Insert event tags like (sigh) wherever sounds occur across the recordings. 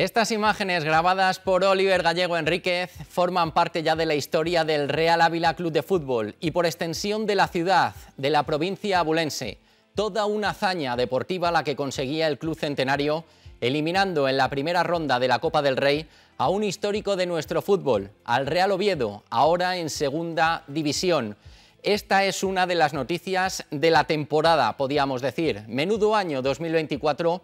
Estas imágenes grabadas por Oliver Gallego Enríquez forman parte ya de la historia del Real Ávila Club de Fútbol y por extensión de la ciudad, de la provincia abulense. Toda una hazaña deportiva la que conseguía el club centenario, eliminando en la primera ronda de la Copa del Rey a un histórico de nuestro fútbol, al Real Oviedo, ahora en segunda división. Esta es una de las noticias de la temporada, podíamos decir. Menudo año 2024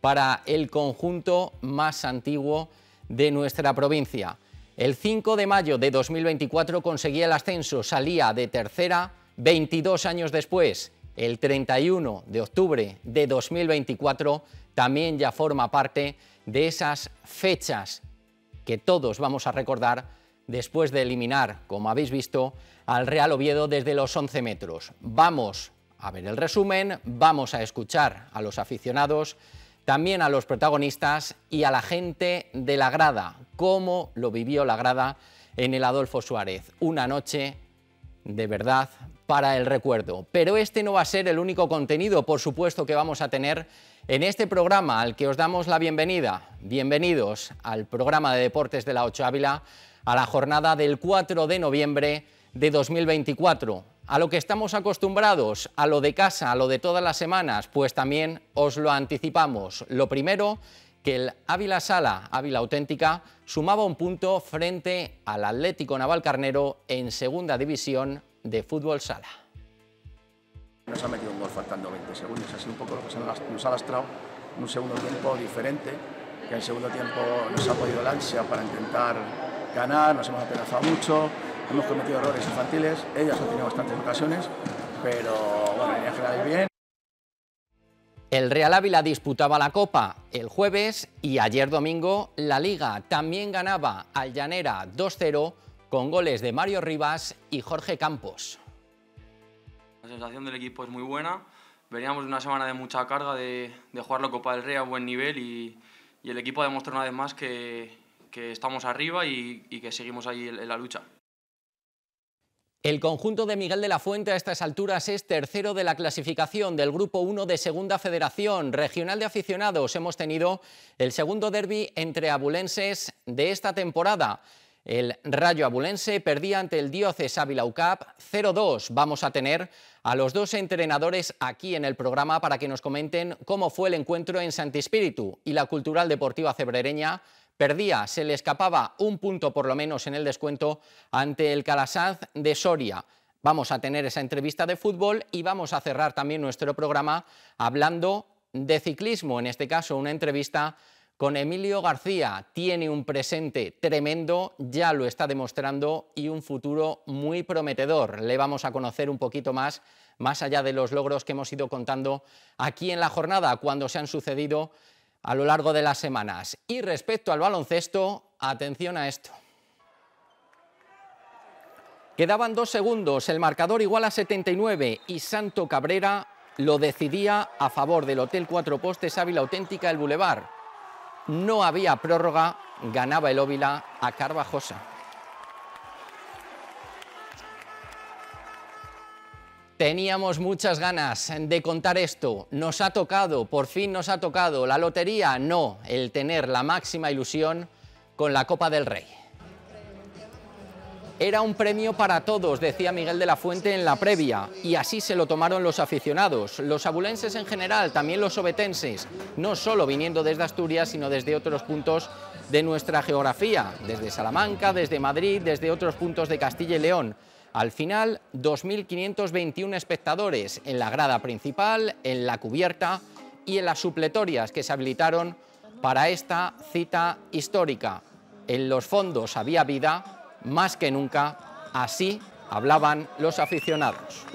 para el conjunto más antiguo de nuestra provincia. El 5 de mayo de 2024 conseguía el ascenso, salía de tercera 22 años después. El 31 de octubre de 2024 también ya forma parte de esas fechas que todos vamos a recordar después de eliminar, como habéis visto, al Real Oviedo desde los 11 metros. Vamos a ver el resumen, vamos a escuchar a los aficionados también a los protagonistas y a la gente de la grada, cómo lo vivió la grada en el Adolfo Suárez. Una noche de verdad para el recuerdo. Pero este no va a ser el único contenido, por supuesto, que vamos a tener en este programa al que os damos la bienvenida. Bienvenidos al programa de deportes de la Ocho Ávila, a la jornada del 4 de noviembre de 2024. A lo que estamos acostumbrados, a lo de casa, a lo de todas las semanas, pues también os lo anticipamos. Lo primero, que el Ávila Sala, Ávila Auténtica, sumaba un punto frente al Atlético Naval Carnero en Segunda División de Fútbol Sala. Nos ha metido un gol faltando 20 segundos, ha sido un poco lo que nos ha lastrado en un segundo tiempo diferente, que en segundo tiempo nos ha podido la ansia para intentar ganar, nos hemos atenazado mucho, hemos cometido errores infantiles, ellas han tenido bastantes ocasiones, pero bueno, en general bien. El Real Ávila disputaba la Copa el jueves y ayer domingo la Liga también ganaba al Llanera 2-0 con goles de Mario Rivas y Jorge Campos. La sensación del equipo es muy buena. Veníamos de una semana de mucha carga de, jugar la Copa del Rey a buen nivel y, el equipo ha demostrado una vez más que, que estamos arriba y, que seguimos ahí en la lucha. El conjunto de Miguel de la Fuente a estas alturas es tercero de la clasificación del Grupo 1 de Segunda Federación Regional de Aficionados. Hemos tenido el segundo derby entre abulenses de esta temporada. El Rayo Abulense perdía ante el Dioces Ávila 0-2. Vamos a tener a los dos entrenadores aquí en el programa para que nos comenten cómo fue el encuentro en Santispíritu y la Cultural Deportiva Cebrereña perdía, se le escapaba un punto por lo menos en el descuento ante el Calasanz de Soria. Vamos a tener esa entrevista de fútbol y vamos a cerrar también nuestro programa hablando de ciclismo, en este caso una entrevista con Emilio García. Tiene un presente tremendo, ya lo está demostrando y un futuro muy prometedor. Le vamos a conocer un poquito más, más allá de los logros que hemos ido contando aquí en la jornada, cuando se han sucedido a lo largo de las semanas. Y respecto al baloncesto, atención a esto. Quedaban dos segundos, el marcador igual a 79 y Santo Cabrera lo decidía a favor del Hotel Cuatro Postes Ávila Auténtica del Boulevard. No había prórroga, ganaba el Óvila a Carvajosa. Teníamos muchas ganas de contar esto. Nos ha tocado, por fin nos ha tocado. La lotería, no, el tener la máxima ilusión con la Copa del Rey. Era un premio para todos, decía Miguel de la Fuente en la previa, y así se lo tomaron los aficionados, los abulenses en general, también los obetenses, no solo viniendo desde Asturias, sino desde otros puntos de nuestra geografía, desde Salamanca, desde Madrid, desde otros puntos de Castilla y León. Al final, 2.521 espectadores en la grada principal, en la cubierta y en las supletorias que se habilitaron para esta cita histórica. En los fondos había vida, más que nunca, así hablaban los aficionados.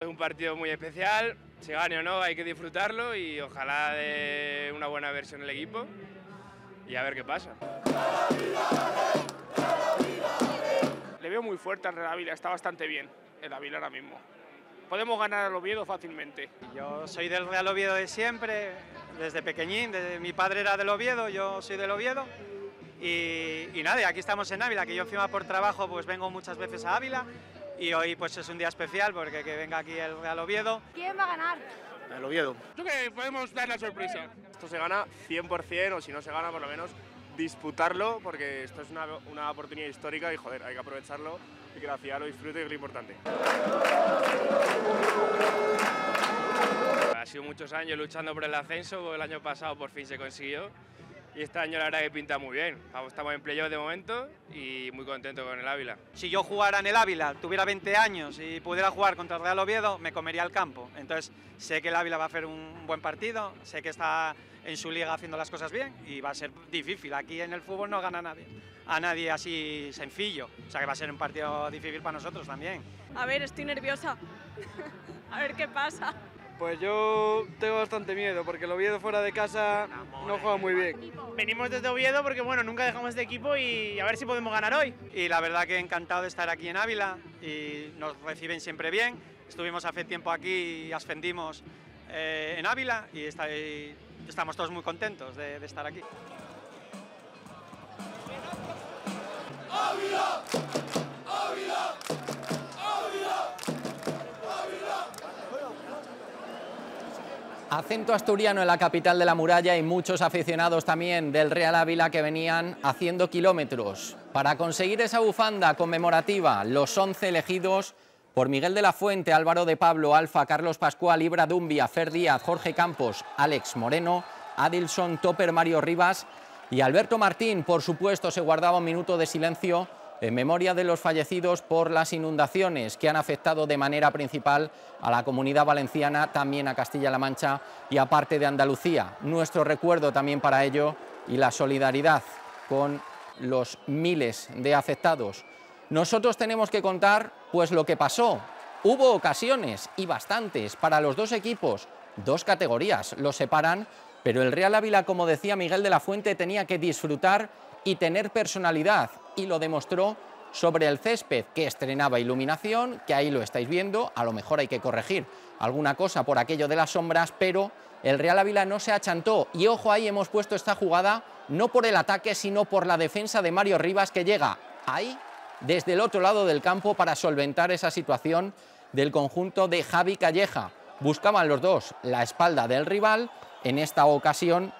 Es un partido muy especial, se gane o no, hay que disfrutarlo y ojalá de una buena versión el equipo y a ver qué pasa. Le veo muy fuerte al Real Ávila, está bastante bien el Ávila ahora mismo. Podemos ganar al Oviedo fácilmente. Yo soy del Real Oviedo de siempre, desde pequeñín, mi padre era del Oviedo, yo soy del Oviedo. Y, y nada, aquí estamos en Ávila, que yo encima por trabajo pues vengo muchas veces a Ávila y hoy pues es un día especial porque que venga aquí el Real Oviedo. ¿Quién va a ganar? Oviedo. Yo que podemos dar la sorpresa. Esto se gana 100% o si no se gana por lo menos disputarlo porque esto es una, oportunidad histórica y joder, hay que aprovecharlo y que la ciudad lo disfrute que lo importante. Ha sido muchos años luchando por el ascenso, el año pasado por fin se consiguió y este año la verdad que pinta muy bien. Estamos en playoff de momento y muy contento con el Ávila. Si yo jugara en el Ávila, tuviera 20 años y pudiera jugar contra el Real Oviedo, me comería el campo. Entonces sé que el Ávila va a hacer un buen partido, sé que está en su liga haciendo las cosas bien y va a ser difícil. Aquí en el fútbol no gana nadie, a nadie así sencillo. O sea que va a ser un partido difícil para nosotros también. A ver, estoy nerviosa. (laughs) a ver qué pasa. Pues yo tengo bastante miedo porque el Oviedo fuera de casa no juega muy bien. Venimos desde Oviedo porque bueno, nunca dejamos este equipo y a ver si podemos ganar hoy. Y la verdad que he encantado de estar aquí en Ávila y nos reciben siempre bien. Estuvimos hace tiempo aquí y ascendimos eh, en Ávila y, estamos todos muy contentos de, de estar aquí. Acento asturiano en la capital de la muralla y muchos aficionados también del Real Ávila que venían haciendo kilómetros para conseguir esa bufanda conmemorativa, los 11 elegidos por Miguel de la Fuente, Álvaro de Pablo, Alfa, Carlos Pascual, Ibra Dumbia, Fer Díaz, Jorge Campos, Alex Moreno, Adilson Topper, Mario Rivas y Alberto Martín, por supuesto, se guardaba un minuto de silencio en memoria de los fallecidos por las inundaciones que han afectado de manera principal a la comunidad valenciana, también a Castilla-La Mancha y a parte de Andalucía. Nuestro recuerdo también para ello y la solidaridad con los miles de afectados. Nosotros tenemos que contar pues lo que pasó. Hubo ocasiones y bastantes para los dos equipos, dos categorías los separan, pero el Real Ávila, como decía Miguel de la Fuente, tenía que disfrutar y tener personalidad, y lo demostró sobre el césped que estrenaba iluminación, que ahí lo estáis viendo, a lo mejor hay que corregir alguna cosa por aquello de las sombras, pero el Real Ávila no se achantó y ojo ahí hemos puesto esta jugada no por el ataque sino por la defensa de Mario Rivas que llega ahí desde el otro lado del campo para solventar esa situación del conjunto de Javi Calleja. Buscaban los dos la espalda del rival, en esta ocasión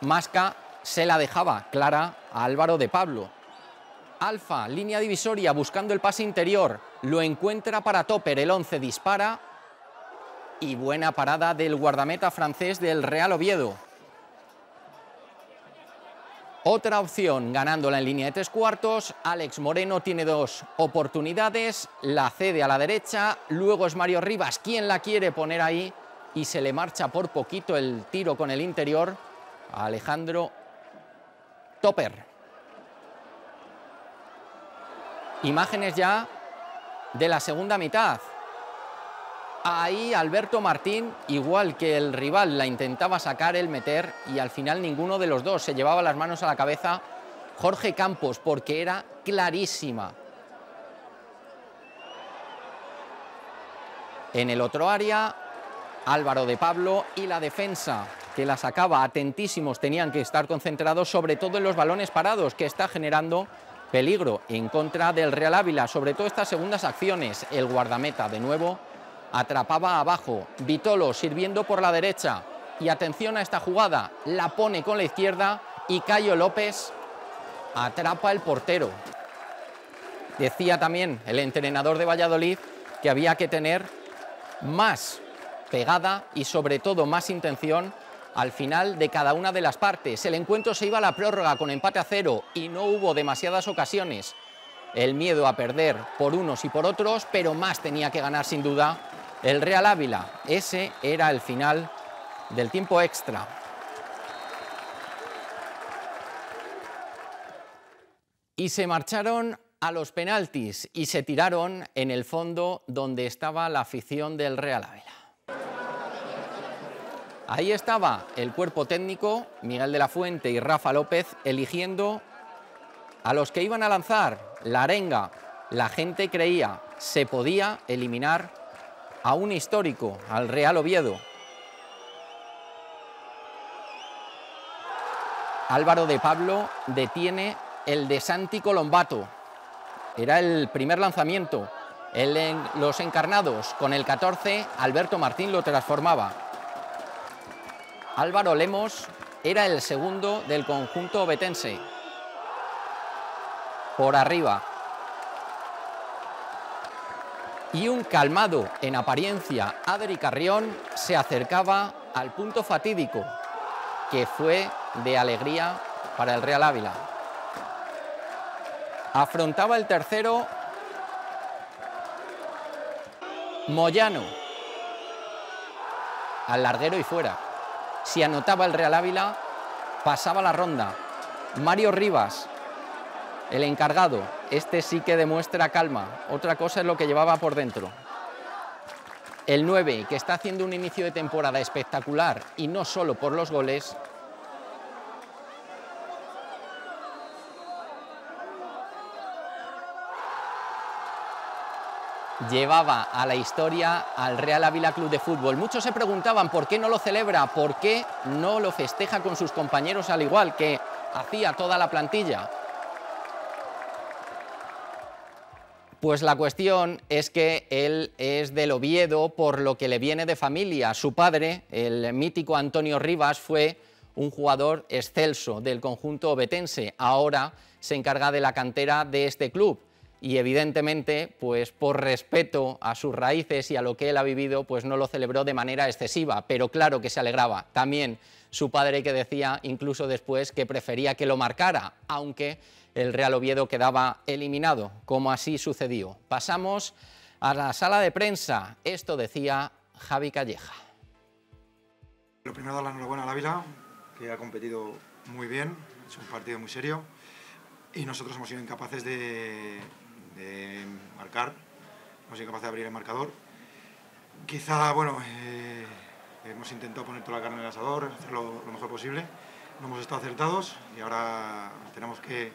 Masca se la dejaba clara a Álvaro de Pablo. Alfa, línea divisoria, buscando el pase interior. Lo encuentra para Topper, el 11 dispara. Y buena parada del guardameta francés del Real Oviedo. Otra opción, ganándola en línea de tres cuartos. Alex Moreno tiene dos oportunidades. La cede a la derecha. Luego es Mario Rivas quien la quiere poner ahí. Y se le marcha por poquito el tiro con el interior a Alejandro topper. Imágenes ya de la segunda mitad. Ahí Alberto Martín, igual que el rival, la intentaba sacar, el meter y al final ninguno de los dos se llevaba las manos a la cabeza. Jorge Campos, porque era clarísima. En el otro área, Álvaro de Pablo y la defensa que la sacaba atentísimos tenían que estar concentrados sobre todo en los balones parados que está generando peligro en contra del Real Ávila, sobre todo estas segundas acciones. El guardameta de nuevo atrapaba abajo, Vitolo sirviendo por la derecha y atención a esta jugada, la pone con la izquierda y Cayo López atrapa el portero. Decía también el entrenador de Valladolid que había que tener más pegada y sobre todo más intención al final de cada una de las partes. El encuentro se iba a la prórroga con empate a cero y no hubo demasiadas ocasiones. El miedo a perder por unos y por otros, pero más tenía que ganar sin duda el Real Ávila. Ese era el final del tiempo extra. Y se marcharon a los penaltis y se tiraron en el fondo donde estaba la afición del Real Ávila. Ahí estaba el cuerpo técnico, Miguel de la Fuente y Rafa López, eligiendo a los que iban a lanzar la arenga. La gente creía se podía eliminar a un histórico, al Real Oviedo. Álvaro de Pablo detiene el de Santi Colombato. Era el primer lanzamiento. los encarnados con el 14, Alberto Martín lo transformaba. Álvaro Lemos era el segundo del conjunto betense. Por arriba. Y un calmado, en apariencia, Adri Carrión se acercaba al punto fatídico, que fue de alegría para el Real Ávila. Afrontaba el tercero Moyano al larguero y fuera. Si anotaba el Real Ávila, pasaba la ronda. Mario Rivas, el encargado, este sí que demuestra calma. Otra cosa es lo que llevaba por dentro. El 9, que está haciendo un inicio de temporada espectacular y no solo por los goles, llevaba a la historia al Real Ávila Club de Fútbol. Muchos se preguntaban por qué no lo celebra, por qué no lo festeja con sus compañeros al igual que hacía toda la plantilla. Pues la cuestión es que él es del Oviedo por lo que le viene de familia. Su padre, el mítico Antonio Rivas, fue un jugador excelso del conjunto obetense. Ahora se encarga de la cantera de este club y evidentemente, pues por respeto a sus raíces y a lo que él ha vivido, pues no lo celebró de manera excesiva, pero claro que se alegraba. También su padre que decía incluso después que prefería que lo marcara, aunque el Real Oviedo quedaba eliminado, como así sucedió. Pasamos a la sala de prensa. Esto decía Javi Calleja. Lo primero, dar la enhorabuena la Lávila que ha competido muy bien, es un partido muy serio, y nosotros hemos sido incapaces de, marcar, no sido capaz de abrir el marcador. Quizá, bueno, eh, hemos intentado poner toda la carne en el asador, hacerlo lo mejor posible, no hemos estado acertados y ahora tenemos que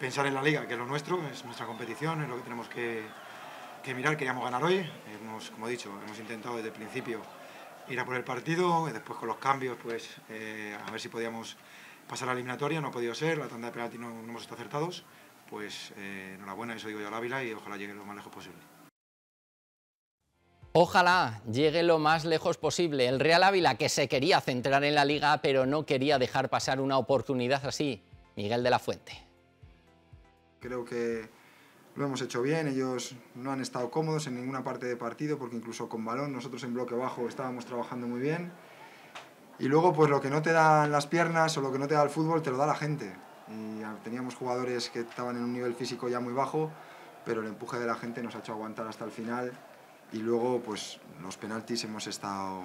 pensar en la liga, que es lo nuestro, es nuestra competición, es lo que tenemos que, mirar, queríamos ganar hoy, hemos, como he dicho, hemos intentado desde el principio ir a por el partido, y después con los cambios, pues eh, a ver si podíamos pasar a la eliminatoria, no ha podido ser, la tanda de penalti no hemos estado acertados, pues eh, enhorabuena, eso digo yo al Ávila y ojalá llegue lo más lejos posible. Ojalá llegue lo más lejos posible. El Real Ávila que se quería centrar en la liga, pero no quería dejar pasar una oportunidad así. Miguel de la Fuente. Creo que lo hemos hecho bien, ellos no han estado cómodos en ninguna parte de partido, porque incluso con balón nosotros en bloque bajo estábamos trabajando muy bien. Y luego pues lo que no te dan las piernas o lo que no te da el fútbol te lo da la gente teníamos jugadores que estaban en un nivel físico ya muy bajo, pero el empuje de la gente nos ha hecho aguantar hasta el final y luego pues los penaltis hemos estado,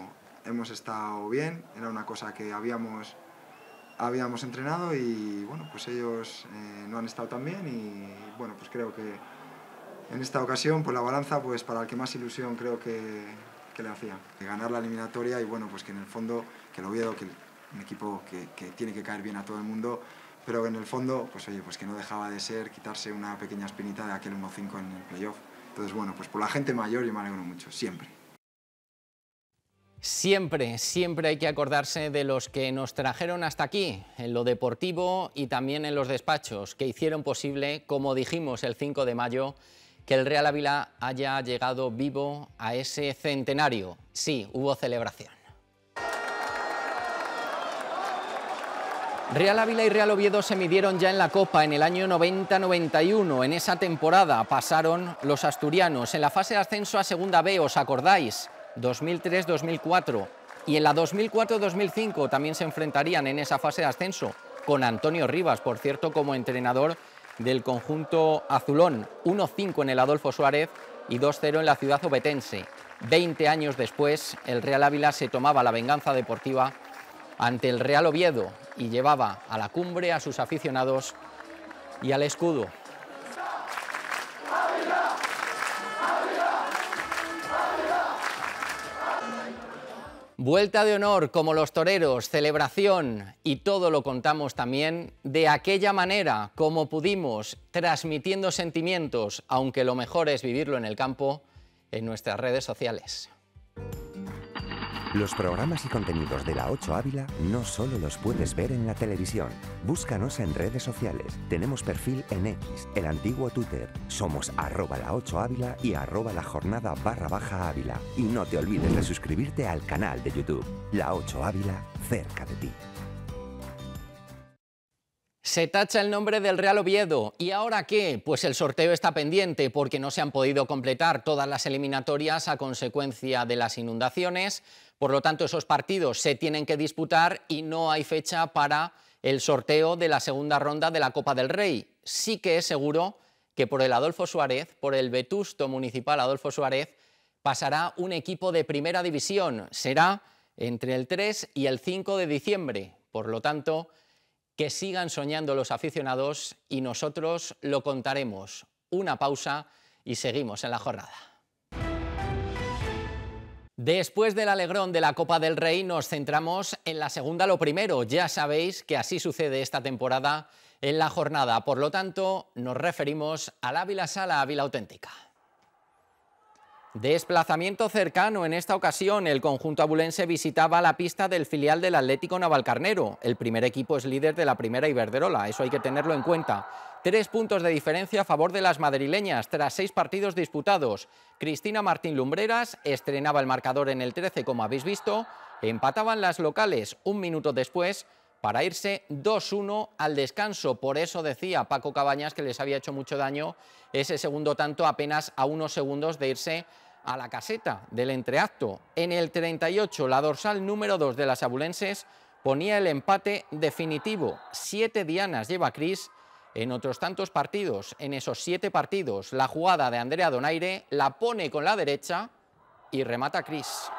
hemos estado bien, era una cosa que habíamos, habíamos entrenado y bueno, pues ellos eh, no han estado tan bien y bueno, pues creo que en esta ocasión pues la balanza pues para el que más ilusión creo que, que le hacía. de Ganar la eliminatoria y bueno, pues que en el fondo, que lo veo que un equipo que, que tiene que caer bien a todo el mundo, pero en el fondo, pues oye, pues que no dejaba de ser quitarse una pequeña espinita de aquel 1-5 en el playoff. Entonces, bueno, pues por la gente mayor yo me alegro mucho, siempre. Siempre, siempre hay que acordarse de los que nos trajeron hasta aquí, en lo deportivo y también en los despachos, que hicieron posible, como dijimos el 5 de mayo, que el Real Ávila haya llegado vivo a ese centenario. Sí, hubo celebración. Real Ávila y Real Oviedo se midieron ya en la Copa en el año 90-91. En esa temporada pasaron los asturianos en la fase de ascenso a Segunda B, ¿os acordáis? 2003-2004. Y en la 2004-2005 también se enfrentarían en esa fase de ascenso con Antonio Rivas, por cierto, como entrenador del conjunto azulón. 1-5 en el Adolfo Suárez y 2-0 en la ciudad obetense. 20 años después, el Real Ávila se tomaba la venganza deportiva ante el Real Oviedo y llevaba a la cumbre a sus aficionados y al escudo. Vuelta de honor como los toreros, celebración y todo lo contamos también de aquella manera como pudimos, transmitiendo sentimientos, aunque lo mejor es vivirlo en el campo, en nuestras redes sociales. Los programas y contenidos de la 8 Ávila no solo los puedes ver en la televisión. Búscanos en redes sociales. Tenemos perfil en X, el antiguo Twitter. Somos arroba la 8 Ávila y arroba la jornada barra baja Ávila. Y no te olvides de suscribirte al canal de YouTube. La 8 Ávila, cerca de ti. Se tacha el nombre del Real Oviedo. ¿Y ahora qué? Pues el sorteo está pendiente porque no se han podido completar todas las eliminatorias a consecuencia de las inundaciones por lo tanto, esos partidos se tienen que disputar y no hay fecha para el sorteo de la segunda ronda de la Copa del Rey. Sí que es seguro que por el Adolfo Suárez, por el vetusto municipal Adolfo Suárez, pasará un equipo de primera división. Será entre el 3 y el 5 de diciembre. Por lo tanto, que sigan soñando los aficionados y nosotros lo contaremos. Una pausa y seguimos en la jornada. Después del alegrón de la Copa del Rey nos centramos en la segunda lo primero. Ya sabéis que así sucede esta temporada en la jornada. Por lo tanto, nos referimos al Ávila Sala Ávila Auténtica. Desplazamiento cercano en esta ocasión, el conjunto abulense visitaba la pista del filial del Atlético Navalcarnero. El primer equipo es líder de la primera Iberderola, eso hay que tenerlo en cuenta. Tres puntos de diferencia a favor de las madrileñas tras seis partidos disputados. Cristina Martín Lumbreras estrenaba el marcador en el 13, como habéis visto. Empataban las locales un minuto después para irse 2-1 al descanso. Por eso decía Paco Cabañas que les había hecho mucho daño ese segundo tanto apenas a unos segundos de irse a la caseta del entreacto. En el 38, la dorsal número 2 de las abulenses ponía el empate definitivo. Siete dianas lleva Cris en otros tantos partidos. En esos siete partidos, la jugada de Andrea Donaire la pone con la derecha y remata Cris.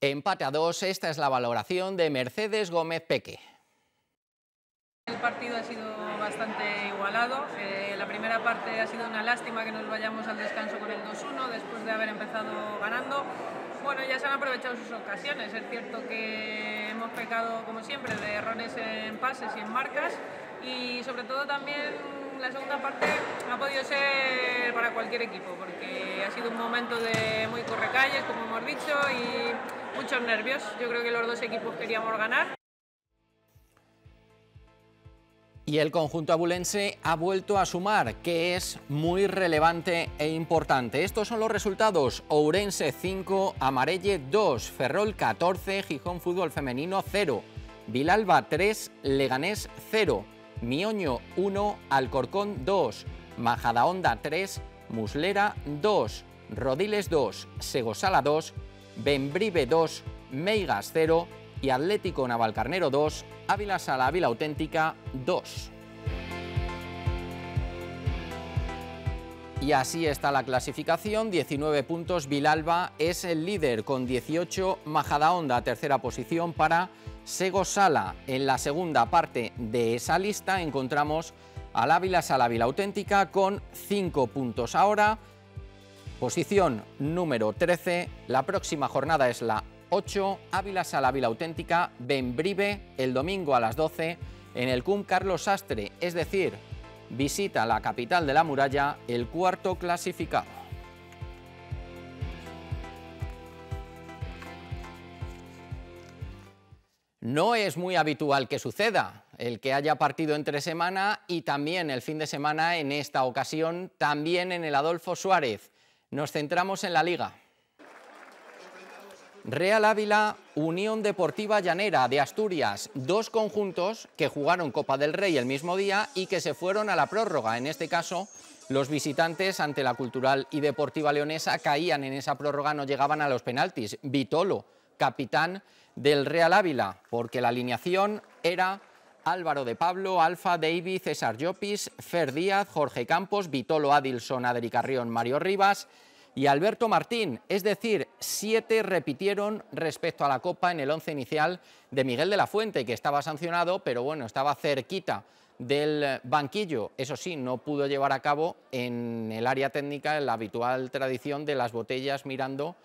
Empate a dos, esta es la valoración de Mercedes Gómez Peque. El partido ha sido bastante igualado. Eh, la primera parte ha sido una lástima que nos vayamos al descanso con el 2-1 después de haber empezado ganando. Bueno, ya se han aprovechado sus ocasiones. Es cierto que hemos pecado, como siempre, de errores en pases y en marcas y sobre todo también la segunda parte ha podido ser para cualquier equipo porque ha sido un momento de muy correcalles, como hemos dicho, y muchos nervios. Yo creo que los dos equipos queríamos ganar. Y el conjunto abulense ha vuelto a sumar, que es muy relevante e importante. Estos son los resultados. Ourense 5, Amarelle 2, Ferrol 14, Gijón Fútbol Femenino 0, Vilalba 3, Leganés 0, Mioño 1, Alcorcón 2, Majadahonda 3, Muslera 2, Rodiles 2, Segosala 2, Bembribe 2, Meigas 0, y Atlético Navalcarnero 2, Ávila Sala Ávila Auténtica 2. Y así está la clasificación, 19 puntos, Vilalba es el líder con 18, Majadahonda tercera posición para Sego Sala. En la segunda parte de esa lista encontramos al Ávila Ávila Auténtica con 5 puntos ahora, posición número 13, la próxima jornada es la 8, Ávila Sala, Ávila Auténtica, Benbrive, el domingo a las 12, en el CUM Carlos Sastre, es decir, visita la capital de la muralla, el cuarto clasificado. No es muy habitual que suceda el que haya partido entre semana y también el fin de semana en esta ocasión, también en el Adolfo Suárez. Nos centramos en la Liga. Real Ávila, Unión Deportiva Llanera de Asturias, dos conjuntos que jugaron Copa del Rey el mismo día y que se fueron a la prórroga. En este caso, los visitantes ante la Cultural y Deportiva Leonesa caían en esa prórroga, no llegaban a los penaltis. Vitolo, capitán del Real Ávila, porque la alineación era Álvaro de Pablo, Alfa, David, César Llopis, Fer Díaz, Jorge Campos, Vitolo Adilson, Adri Carrión, Mario Rivas, y Alberto Martín, es decir, siete repitieron respecto a la Copa en el once inicial de Miguel de la Fuente, que estaba sancionado, pero bueno, estaba cerquita del banquillo. Eso sí, no pudo llevar a cabo en el área técnica la habitual tradición de las botellas mirando,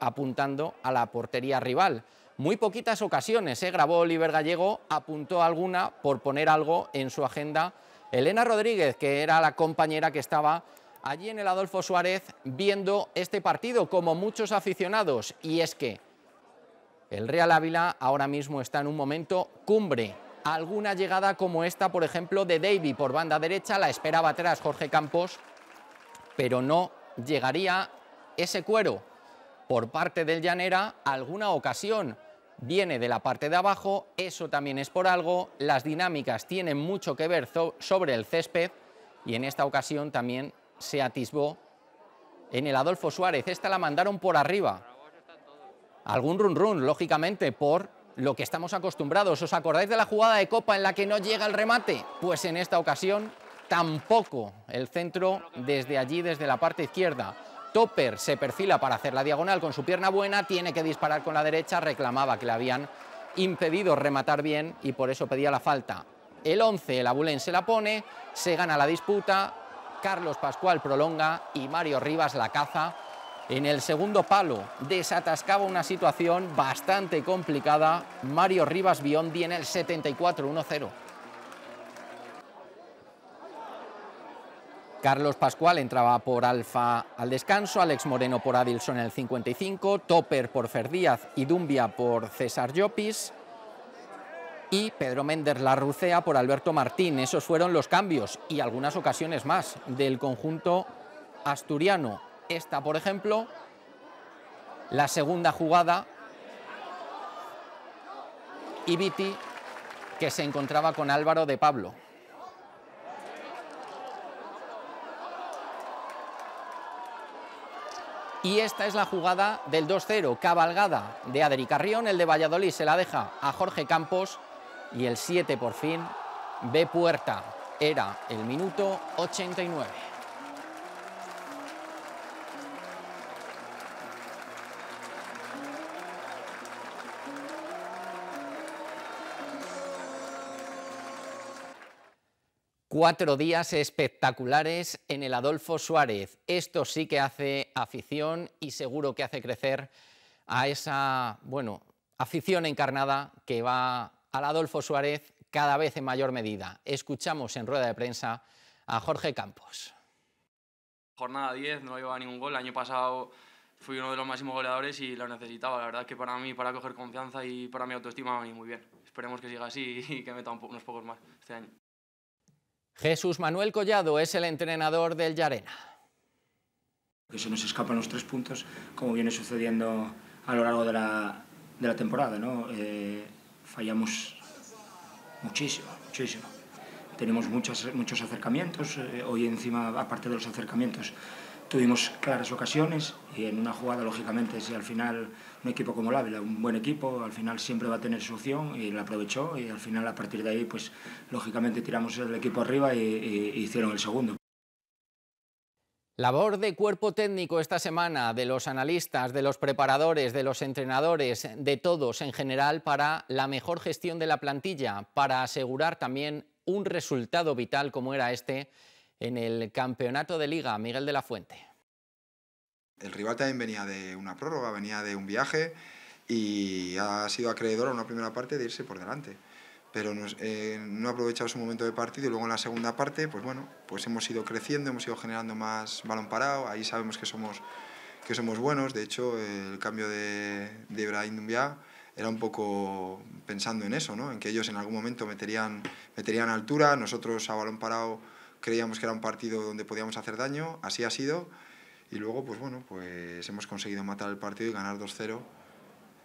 apuntando a la portería rival. Muy poquitas ocasiones ¿eh? grabó Oliver Gallego, apuntó alguna por poner algo en su agenda. Elena Rodríguez, que era la compañera que estaba allí en el Adolfo Suárez viendo este partido, como muchos aficionados. Y es que el Real Ávila ahora mismo está en un momento cumbre. Alguna llegada como esta, por ejemplo, de Davy por banda derecha, la esperaba atrás Jorge Campos, pero no llegaría ese cuero. Por parte del Llanera, alguna ocasión viene de la parte de abajo, eso también es por algo, las dinámicas tienen mucho que ver sobre el césped y en esta ocasión también se atisbó en el Adolfo Suárez. Esta la mandaron por arriba. Algún run run, lógicamente, por lo que estamos acostumbrados. ¿Os acordáis de la jugada de Copa en la que no llega el remate? Pues en esta ocasión tampoco. El centro desde allí, desde la parte izquierda. Topper se perfila para hacer la diagonal con su pierna buena, tiene que disparar con la derecha, reclamaba que le habían impedido rematar bien y por eso pedía la falta. El 11, el Abulén se la pone, se gana la disputa, Carlos Pascual prolonga y Mario Rivas la caza. En el segundo palo desatascaba una situación bastante complicada. Mario Rivas Biondi en el 74-1-0. Carlos Pascual entraba por Alfa al descanso, Alex Moreno por Adilson en el 55, Topper por Díaz y Dumbia por César Llopis y Pedro Méndez Larrucea por Alberto Martín. Esos fueron los cambios y algunas ocasiones más del conjunto asturiano. Esta, por ejemplo, la segunda jugada y Viti que se encontraba con Álvaro de Pablo. Y esta es la jugada del 2-0, cabalgada de Adri Carrión, el de Valladolid se la deja a Jorge Campos y el 7 por fin ve puerta. Era el minuto 89. Cuatro días espectaculares en el Adolfo Suárez. Esto sí que hace afición y seguro que hace crecer a esa, bueno, afición encarnada que va al Adolfo Suárez cada vez en mayor medida. Escuchamos en rueda de prensa a Jorge Campos. Jornada 10, no llevaba ningún gol. El año pasado fui uno de los máximos goleadores y lo necesitaba. La verdad es que para mí, para coger confianza y para mi autoestima, me muy bien. Esperemos que siga así (laughs) y que meta unos pocos más este año. Jesús Manuel Collado es el entrenador del Llarena. Que se nos escapan los tres puntos, como viene sucediendo a lo largo de la, de la temporada. ¿no? Eh, fallamos muchísimo, muchísimo. Tenemos muchas, muchos acercamientos, eh, hoy encima, aparte de los acercamientos, tuvimos claras ocasiones y en una jugada, lógicamente, si al final un equipo como el Ávila, un buen equipo, al final siempre va a tener su opción y la aprovechó y al final a partir de ahí, pues lógicamente tiramos el equipo arriba e y hicieron el segundo. Labor de cuerpo técnico esta semana de los analistas, de los preparadores, de los entrenadores, de todos en general para la mejor gestión de la plantilla, para asegurar también un resultado vital como era este en el campeonato de liga. Miguel de la Fuente. El rival también venía de una prórroga, venía de un viaje y ha sido acreedor a una primera parte de irse por delante pero no eh, no aprovechamos un momento de partido y luego en la segunda parte, pues bueno, pues hemos ido creciendo, hemos ido generando más balón parado, ahí sabemos que somos, que somos buenos, de hecho el cambio de, de Ibrahim Dumbiá era un poco pensando en eso, ¿no? en que ellos en algún momento meterían, meterían altura, nosotros a balón parado creíamos que era un partido donde podíamos hacer daño, así ha sido, y luego pues bueno, pues hemos conseguido matar el partido y ganar 2-0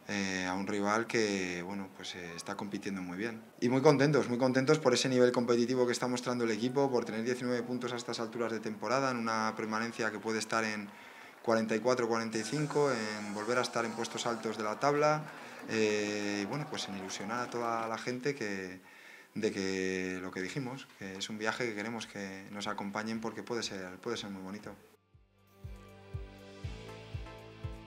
eh, a un rival que bueno, pues, eh, está compitiendo muy bien. Y muy contentos, muy contentos por ese nivel competitivo que está mostrando el equipo, por tener 19 puntos a estas alturas de temporada, en una permanencia que puede estar en 44-45, en volver a estar en puestos altos de la tabla eh, y bueno, pues en ilusionar a toda la gente que, de que lo que dijimos, que es un viaje que queremos que nos acompañen porque puede ser, puede ser muy bonito.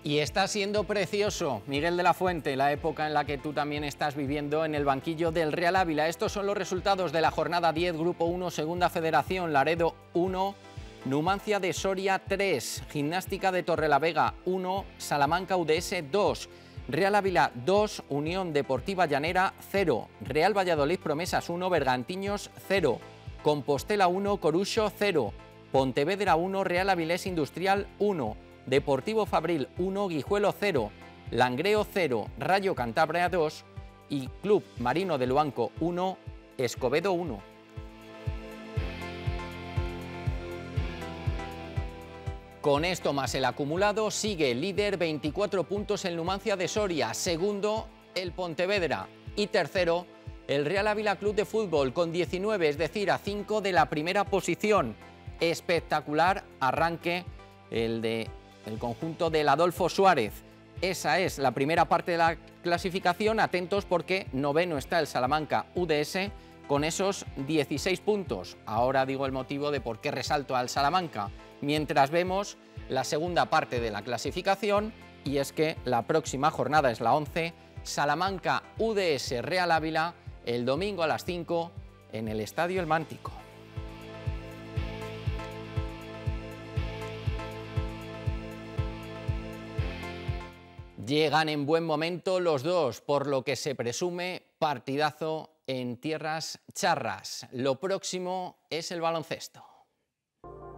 Y está siendo precioso, Miguel de la Fuente, la época en la que tú también estás viviendo en el banquillo del Real Ávila. Estos son los resultados de la jornada 10, Grupo 1, Segunda Federación, Laredo 1, Numancia de Soria 3, Gimnástica de Torrelavega 1, Salamanca UDS 2, Real Ávila 2, Unión Deportiva Llanera 0, Real Valladolid Promesas 1, Bergantiños 0, Compostela 1, Corucho 0, Pontevedra 1, Real Avilés Industrial 1, Deportivo Fabril 1, Guijuelo 0, Langreo 0, Rayo Cantabria 2 y Club Marino de Luanco 1, Escobedo 1. Con esto más el acumulado, sigue líder 24 puntos en Numancia de Soria, segundo el Pontevedra y tercero el Real Ávila Club de Fútbol con 19, es decir, a 5 de la primera posición. Espectacular arranque el de el conjunto del Adolfo Suárez. Esa es la primera parte de la clasificación. Atentos porque noveno está el Salamanca UDS con esos 16 puntos. Ahora digo el motivo de por qué resalto al Salamanca. Mientras vemos la segunda parte de la clasificación y es que la próxima jornada es la 11, Salamanca UDS Real Ávila el domingo a las 5 en el Estadio El Mántico. Llegan en buen momento los dos, por lo que se presume partidazo en tierras charras. Lo próximo es el baloncesto.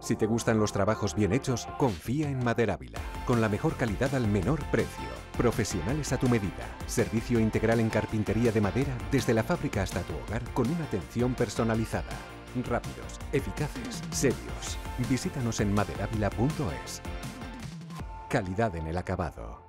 Si te gustan los trabajos bien hechos, confía en Maderávila, con la mejor calidad al menor precio. Profesionales a tu medida. Servicio integral en carpintería de madera desde la fábrica hasta tu hogar con una atención personalizada. Rápidos, eficaces, serios. Visítanos en maderávila.es. Calidad en el acabado.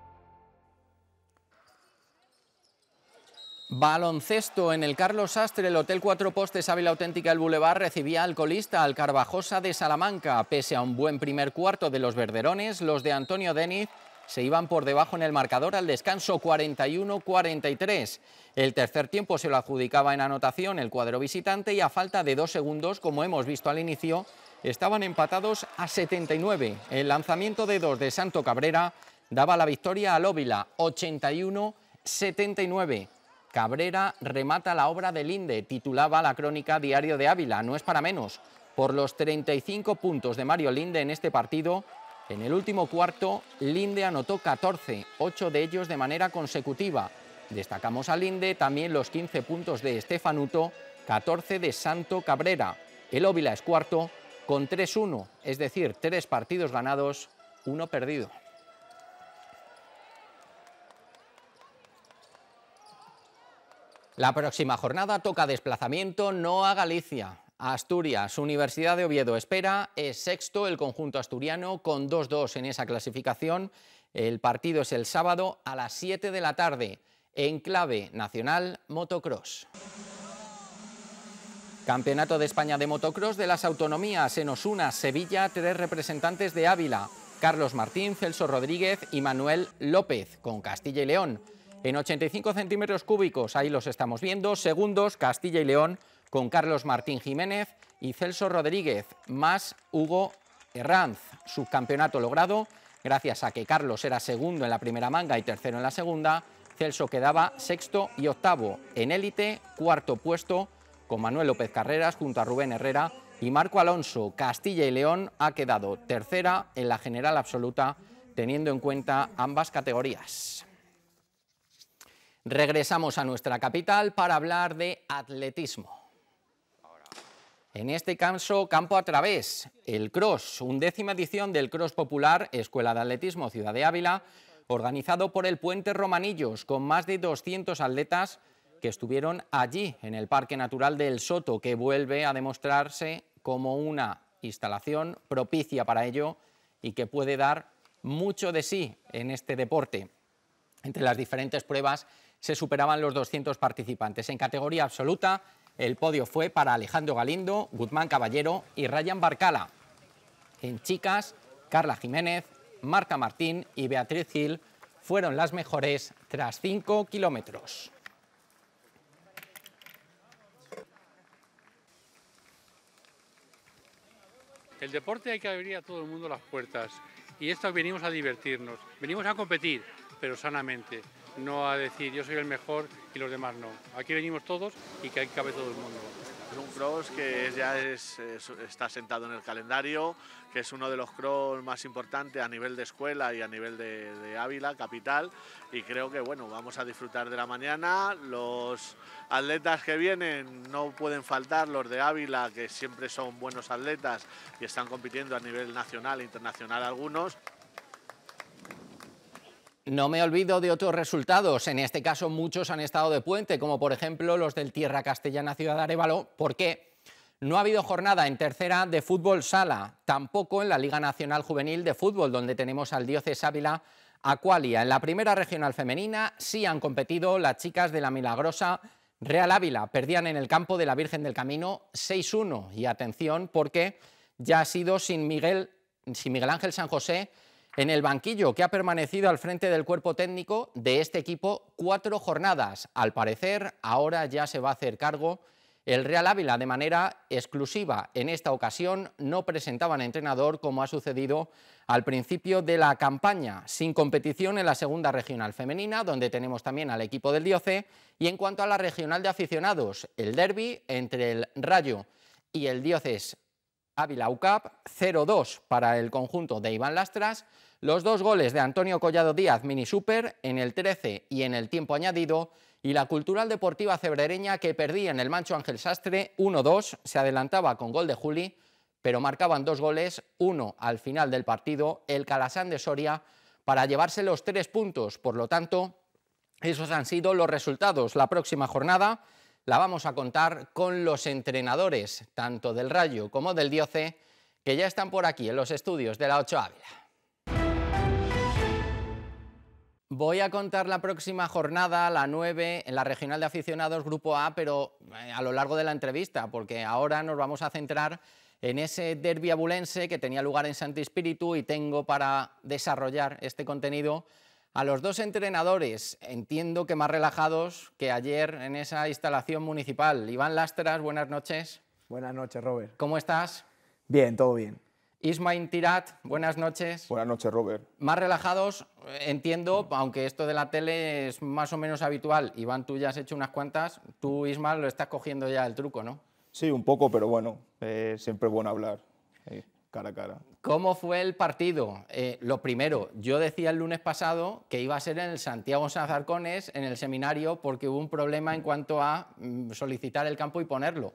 Baloncesto. En el Carlos Sastre, el Hotel Cuatro Postes Ávila Auténtica del Boulevard recibía al colista al Carvajosa de Salamanca. Pese a un buen primer cuarto de los verderones, los de Antonio Deniz se iban por debajo en el marcador al descanso 41-43. El tercer tiempo se lo adjudicaba en anotación el cuadro visitante y a falta de dos segundos, como hemos visto al inicio, estaban empatados a 79. El lanzamiento de dos de Santo Cabrera daba la victoria al Óvila 81-79. Cabrera remata la obra de Linde, titulaba la crónica Diario de Ávila, no es para menos. Por los 35 puntos de Mario Linde en este partido, en el último cuarto, Linde anotó 14, 8 de ellos de manera consecutiva. Destacamos a Linde también los 15 puntos de Estefanuto, 14 de Santo Cabrera. El Óvila es cuarto con 3-1, es decir, 3 partidos ganados, 1 perdido. La próxima jornada toca desplazamiento no a Galicia. Asturias, Universidad de Oviedo espera, es sexto el conjunto asturiano con 2-2 en esa clasificación. El partido es el sábado a las 7 de la tarde en clave nacional motocross. Campeonato de España de motocross de las autonomías en Osuna, Sevilla, tres representantes de Ávila, Carlos Martín, Celso Rodríguez y Manuel López con Castilla y León en 85 centímetros cúbicos, ahí los estamos viendo, segundos Castilla y León con Carlos Martín Jiménez y Celso Rodríguez, más Hugo Herranz, subcampeonato logrado gracias a que Carlos era segundo en la primera manga y tercero en la segunda, Celso quedaba sexto y octavo en élite, cuarto puesto con Manuel López Carreras junto a Rubén Herrera y Marco Alonso. Castilla y León ha quedado tercera en la general absoluta teniendo en cuenta ambas categorías. Regresamos a nuestra capital para hablar de atletismo. En este caso, campo a través, el cross, undécima edición del cross popular Escuela de Atletismo Ciudad de Ávila, organizado por el Puente Romanillos, con más de 200 atletas que estuvieron allí, en el Parque Natural del Soto, que vuelve a demostrarse como una instalación propicia para ello y que puede dar mucho de sí en este deporte. Entre las diferentes pruebas se superaban los 200 participantes. En categoría absoluta, el podio fue para Alejandro Galindo, Guzmán Caballero y Ryan Barcala. En chicas, Carla Jiménez, Marta Martín y Beatriz Gil fueron las mejores tras 5 kilómetros. El deporte hay que abrir a todo el mundo las puertas y esto venimos a divertirnos, venimos a competir, pero sanamente no a decir yo soy el mejor y los demás no. Aquí venimos todos y que cabe todo el mundo. Es un cross que ya está sentado en el calendario, que es uno de los cross más importantes a nivel de escuela y a nivel de, de, Ávila, capital, y creo que bueno, vamos a disfrutar de la mañana. Los atletas que vienen no pueden faltar, los de Ávila, que siempre son buenos atletas y están compitiendo a nivel nacional e internacional algunos. No me olvido de otros resultados, en este caso muchos han estado de puente, como por ejemplo los del Tierra Castellana Ciudad Arevalo, porque no ha habido jornada en tercera de fútbol sala, tampoco en la Liga Nacional Juvenil de Fútbol, donde tenemos al Dióces Ávila Aqualia. En la primera regional femenina sí han competido las chicas de la milagrosa Real Ávila, perdían en el campo de la Virgen del Camino 6-1, y atención porque ya ha sido sin Miguel, sin Miguel Ángel San José, en el banquillo que ha permanecido al frente del cuerpo técnico de este equipo cuatro jornadas. Al parecer, ahora ya se va a hacer cargo el Real Ávila de manera exclusiva. En esta ocasión no presentaban entrenador como ha sucedido al principio de la campaña, sin competición en la segunda regional femenina, donde tenemos también al equipo del Dioce, y en cuanto a la regional de aficionados, el derby entre el Rayo y el Dioces Ávila UCAP, 0-2 para el conjunto de Iván Lastras, los dos goles de Antonio Collado Díaz Mini Super en el 13 y en el tiempo añadido, y la Cultural Deportiva Cebrereña que perdía en el Mancho Ángel Sastre 1-2, se adelantaba con gol de Juli, pero marcaban dos goles, uno al final del partido, el Calasán de Soria, para llevarse los tres puntos. Por lo tanto, esos han sido los resultados. La próxima jornada la vamos a contar con los entrenadores, tanto del Rayo como del Dioce, que ya están por aquí en los estudios de la 8 Ávila. Voy a contar la próxima jornada, la 9, en la Regional de Aficionados Grupo A, pero eh, a lo largo de la entrevista, porque ahora nos vamos a centrar en ese derbi abulense que tenía lugar en Santi Espíritu y tengo para desarrollar este contenido a los dos entrenadores, entiendo que más relajados que ayer en esa instalación municipal. Iván Lastras, buenas noches. Buenas noches, Robert. ¿Cómo estás? Bien, todo bien. Ismail Tirat, buenas noches. Buenas noches, Robert. Más relajados, entiendo, aunque esto de la tele es más o menos habitual. Iván, tú ya has hecho unas cuantas. Tú, Ismael, lo estás cogiendo ya el truco, ¿no? Sí, un poco, pero bueno, eh, siempre es bueno hablar eh, cara a cara. ¿Cómo fue el partido? Eh, lo primero, yo decía el lunes pasado que iba a ser en el Santiago Sanzarcones, en el seminario, porque hubo un problema en cuanto a mm, solicitar el campo y ponerlo.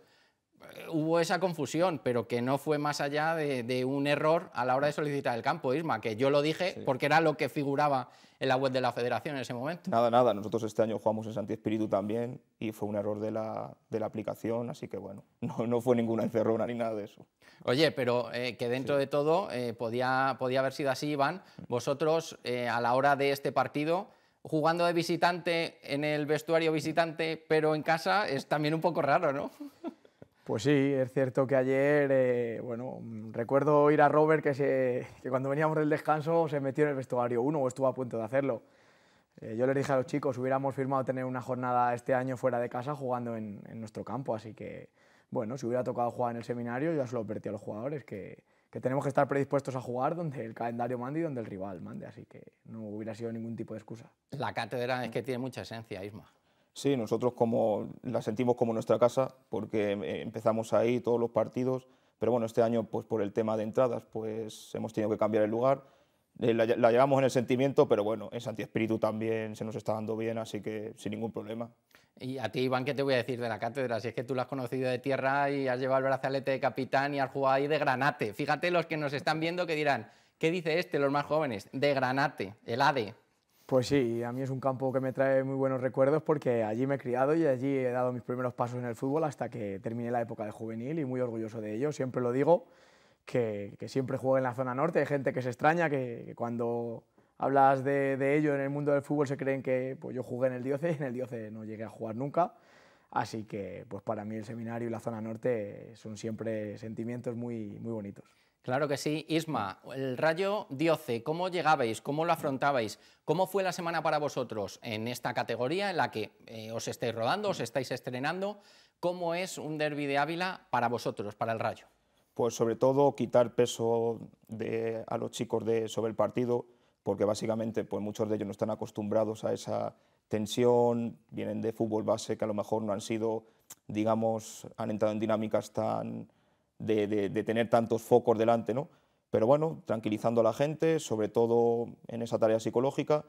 Eh, hubo esa confusión, pero que no fue más allá de, de, un error a la hora de solicitar el campo, Isma, que yo lo dije porque era lo que figuraba en la web de la federación en ese momento. Nada, nada, nosotros este año jugamos en Santi Espíritu también y fue un error de la, de la aplicación, así que bueno, (laughs) no, no, fue ninguna encerrona ni nada de eso. Oye, pero eh, que dentro de todo eh, podía, podía haber sido así, Iván, vosotros eh, a la hora de este partido jugando de visitante en el vestuario visitante, pero en casa es también un poco raro, ¿no? (laughs) Pues sí, es cierto que ayer, eh, bueno, mm, recuerdo ir a Robert que, se, cuando veníamos del descanso se metió en el vestuario uno o estuvo a punto de hacerlo. Eh, yo le dije a los chicos, hubiéramos firmado tener una jornada este año fuera de casa jugando en, nuestro campo, así que, bueno, si hubiera tocado jugar en el seminario, ya se lo advertí a los jugadores que, que tenemos que estar predispuestos a jugar donde el calendario mande y donde el rival mande, así que no hubiera sido ningún tipo de excusa. La cátedra es que tiene mucha esencia, Isma. Sí, nosotros como la sentimos como nuestra casa, porque em, eh, empezamos ahí todos los partidos, pero bueno, este año pues por el tema de entradas pues hemos tenido que cambiar el lugar. Eh, la, llevamos en el sentimiento, pero bueno, en Santi Espíritu también se nos está dando bien, así que sin ningún problema. Y a ti, Iván, ¿qué te voy a decir de la cátedra? Si es que tú la has conocido de tierra y has llevado el brazalete de capitán y has jugado ahí de granate. Fíjate los que nos están viendo que dirán, ¿qué dice este, los más jóvenes? De granate, el ADE. Pues sí, a mí es un campo que me trae muy buenos recuerdos porque allí me he criado y allí he dado mis primeros pasos en el fútbol hasta que terminé la época de juvenil y muy orgulloso de ello. Siempre lo digo, que, siempre juego en la zona norte. Hay gente que se extraña, que, cuando hablas de, ello en el mundo del fútbol se creen que pues, yo jugué en el Dioce y en el Dioce no llegué a jugar nunca. Así que pues para mí el seminario y la zona norte son siempre sentimientos muy, muy bonitos. Claro que sí. Isma, el Rayo Dioce, ¿cómo llegabais? ¿Cómo lo afrontabais? ¿Cómo fue la semana para vosotros en esta categoría en la que eh, os estáis rodando, os estáis estrenando? ¿Cómo es un derby de Ávila para vosotros, para el Rayo? Pues sobre todo quitar peso a los chicos de, sobre el partido, porque básicamente pues muchos de ellos no están acostumbrados a esa tensión, vienen de fútbol base que a lo mejor no han sido, digamos, han entrado en dinámicas tan de, tener tantos focos delante, ¿no? Pero bueno, tranquilizando a la gente, sobre todo en esa tarea psicológica,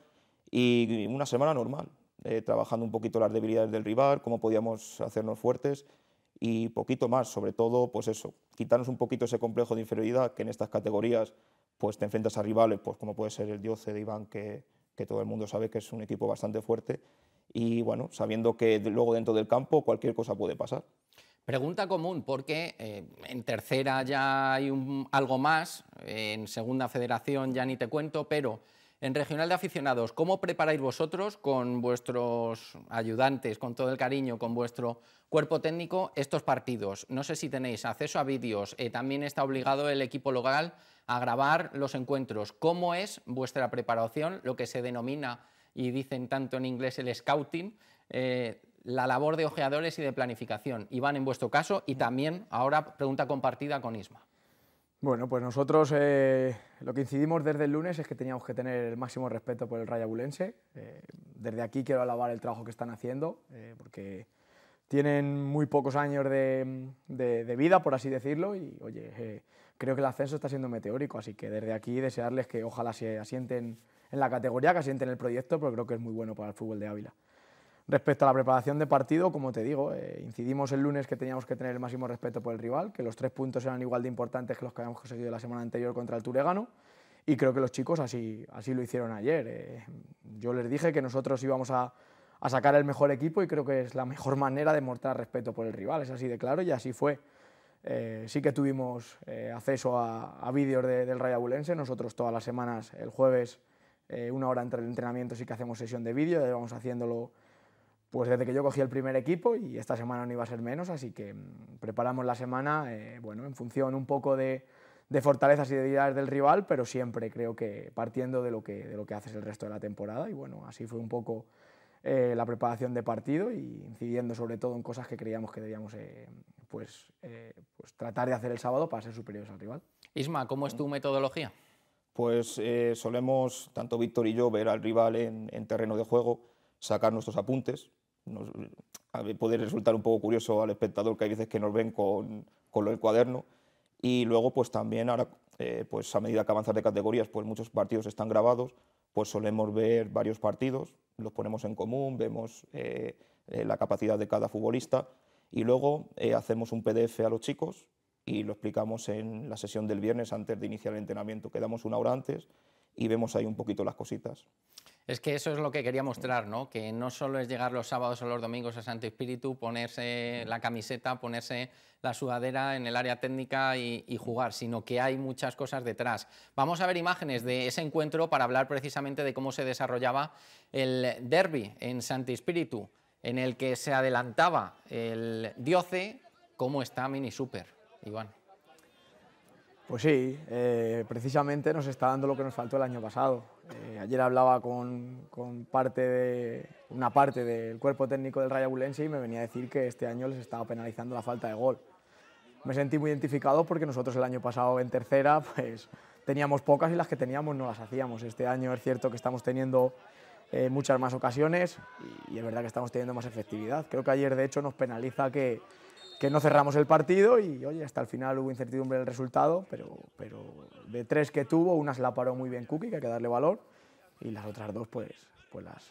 y una semana normal, eh, trabajando un poquito las debilidades del rival, cómo podíamos hacernos fuertes y poquito más, sobre todo, pues eso, quitarnos un poquito ese complejo de inferioridad que en estas categorías pues te enfrentas a rivales, pues como puede ser el Dioce de Iván, que, que todo el mundo sabe que es un equipo bastante fuerte, y bueno, sabiendo que luego dentro del campo cualquier cosa puede pasar. Pregunta común, porque eh, en tercera ya hay algo más, en segunda federación ya ni te cuento, pero en regional de aficionados, ¿cómo preparáis vosotros con vuestros ayudantes, con todo el cariño, con vuestro cuerpo técnico estos partidos? No sé si tenéis acceso a vídeos, eh, también está obligado el equipo local a grabar los encuentros. ¿Cómo es vuestra preparación, lo que se denomina y dicen tanto en inglés el scouting? Eh, la labor de ojeadores y de planificación. Iván, en vuestro caso, y también ahora pregunta compartida con Isma. Bueno, pues nosotros eh, lo que incidimos desde el lunes es que teníamos que tener el máximo respeto por el Rayabulense. Eh, desde aquí quiero alabar el trabajo que están haciendo, eh, porque tienen muy pocos años de, vida, por así decirlo, y oye, creo que el ascenso está siendo meteórico, así que desde aquí desearles que ojalá se asienten en la categoría, que asienten el proyecto, porque creo que es muy bueno para el fútbol de Ávila. Respecto a la preparación de partido, como te digo, eh, incidimos el lunes que teníamos que tener el máximo respeto por el rival, que los tres puntos eran igual de importantes que los que habíamos conseguido la semana anterior contra el Turegano, y creo que los chicos así, así lo hicieron ayer. Eh. yo les dije que nosotros íbamos a, a, sacar el mejor equipo y creo que es la mejor manera de mostrar respeto por el rival, es así de claro y así fue. Eh, sí que tuvimos acceso a, vídeos del del Rayabulense, nosotros todas las semanas, el jueves, una hora entre el entrenamiento sí que hacemos sesión de vídeo, vamos haciéndolo pues desde que yo cogí el primer equipo y esta semana no iba a ser menos, así que mm, preparamos la semana eh, bueno, en función un poco de, fortalezas y debilidades del rival, pero siempre creo que partiendo de lo que, de lo que haces el resto de la temporada y bueno, así fue un poco eh, la preparación de partido y incidiendo sobre todo en cosas que creíamos que debíamos eh, pues, pues, tratar de hacer el sábado para ser superiores al rival. Isma, ¿cómo es tu metodología? Pues solemos, tanto Víctor y yo, ver al rival en terreno de juego, sacar nuestros apuntes, nos, puede resultar un poco curioso al espectador que hay veces que nos ven con, con el cuaderno. Y luego, pues también ahora, eh, pues a medida que avanzan de categorías, pues muchos partidos están grabados, pues solemos ver varios partidos, los ponemos en común, vemos eh, eh, la capacidad de cada futbolista y luego hacemos un PDF a los chicos y lo explicamos en la sesión del viernes antes de iniciar el entrenamiento. Quedamos una hora antes y vemos ahí un poquito las cositas. Es que eso es lo que quería mostrar, ¿no? Que no solo es llegar los sábados o los domingos a Santo Espíritu, ponerse la camiseta, ponerse la sudadera en el área técnica y, jugar, sino que hay muchas cosas detrás. Vamos a ver imágenes de ese encuentro para hablar precisamente de cómo se desarrollaba el derby en Santo Espíritu, en el que se adelantaba el Dioce, cómo está Mini Super, Iván. Pues sí, eh, precisamente nos está dando lo que nos faltó el año pasado. Eh, ayer hablaba con, parte de, una parte del cuerpo técnico del Rayo Bulense y me venía a decir que este año les estaba penalizando la falta de gol. Me sentí muy identificado porque nosotros el año pasado en tercera pues, teníamos pocas y las que teníamos no las hacíamos. Este año es cierto que estamos teniendo eh, muchas más ocasiones y es verdad que estamos teniendo más efectividad. Creo que ayer de hecho nos penaliza que, que no cerramos el partido y oye, hasta el final hubo incertidumbre del resultado, pero, pero de tres que tuvo, una se la paró muy bien Kuki, que hay que darle valor, y las otras dos pues, pues las,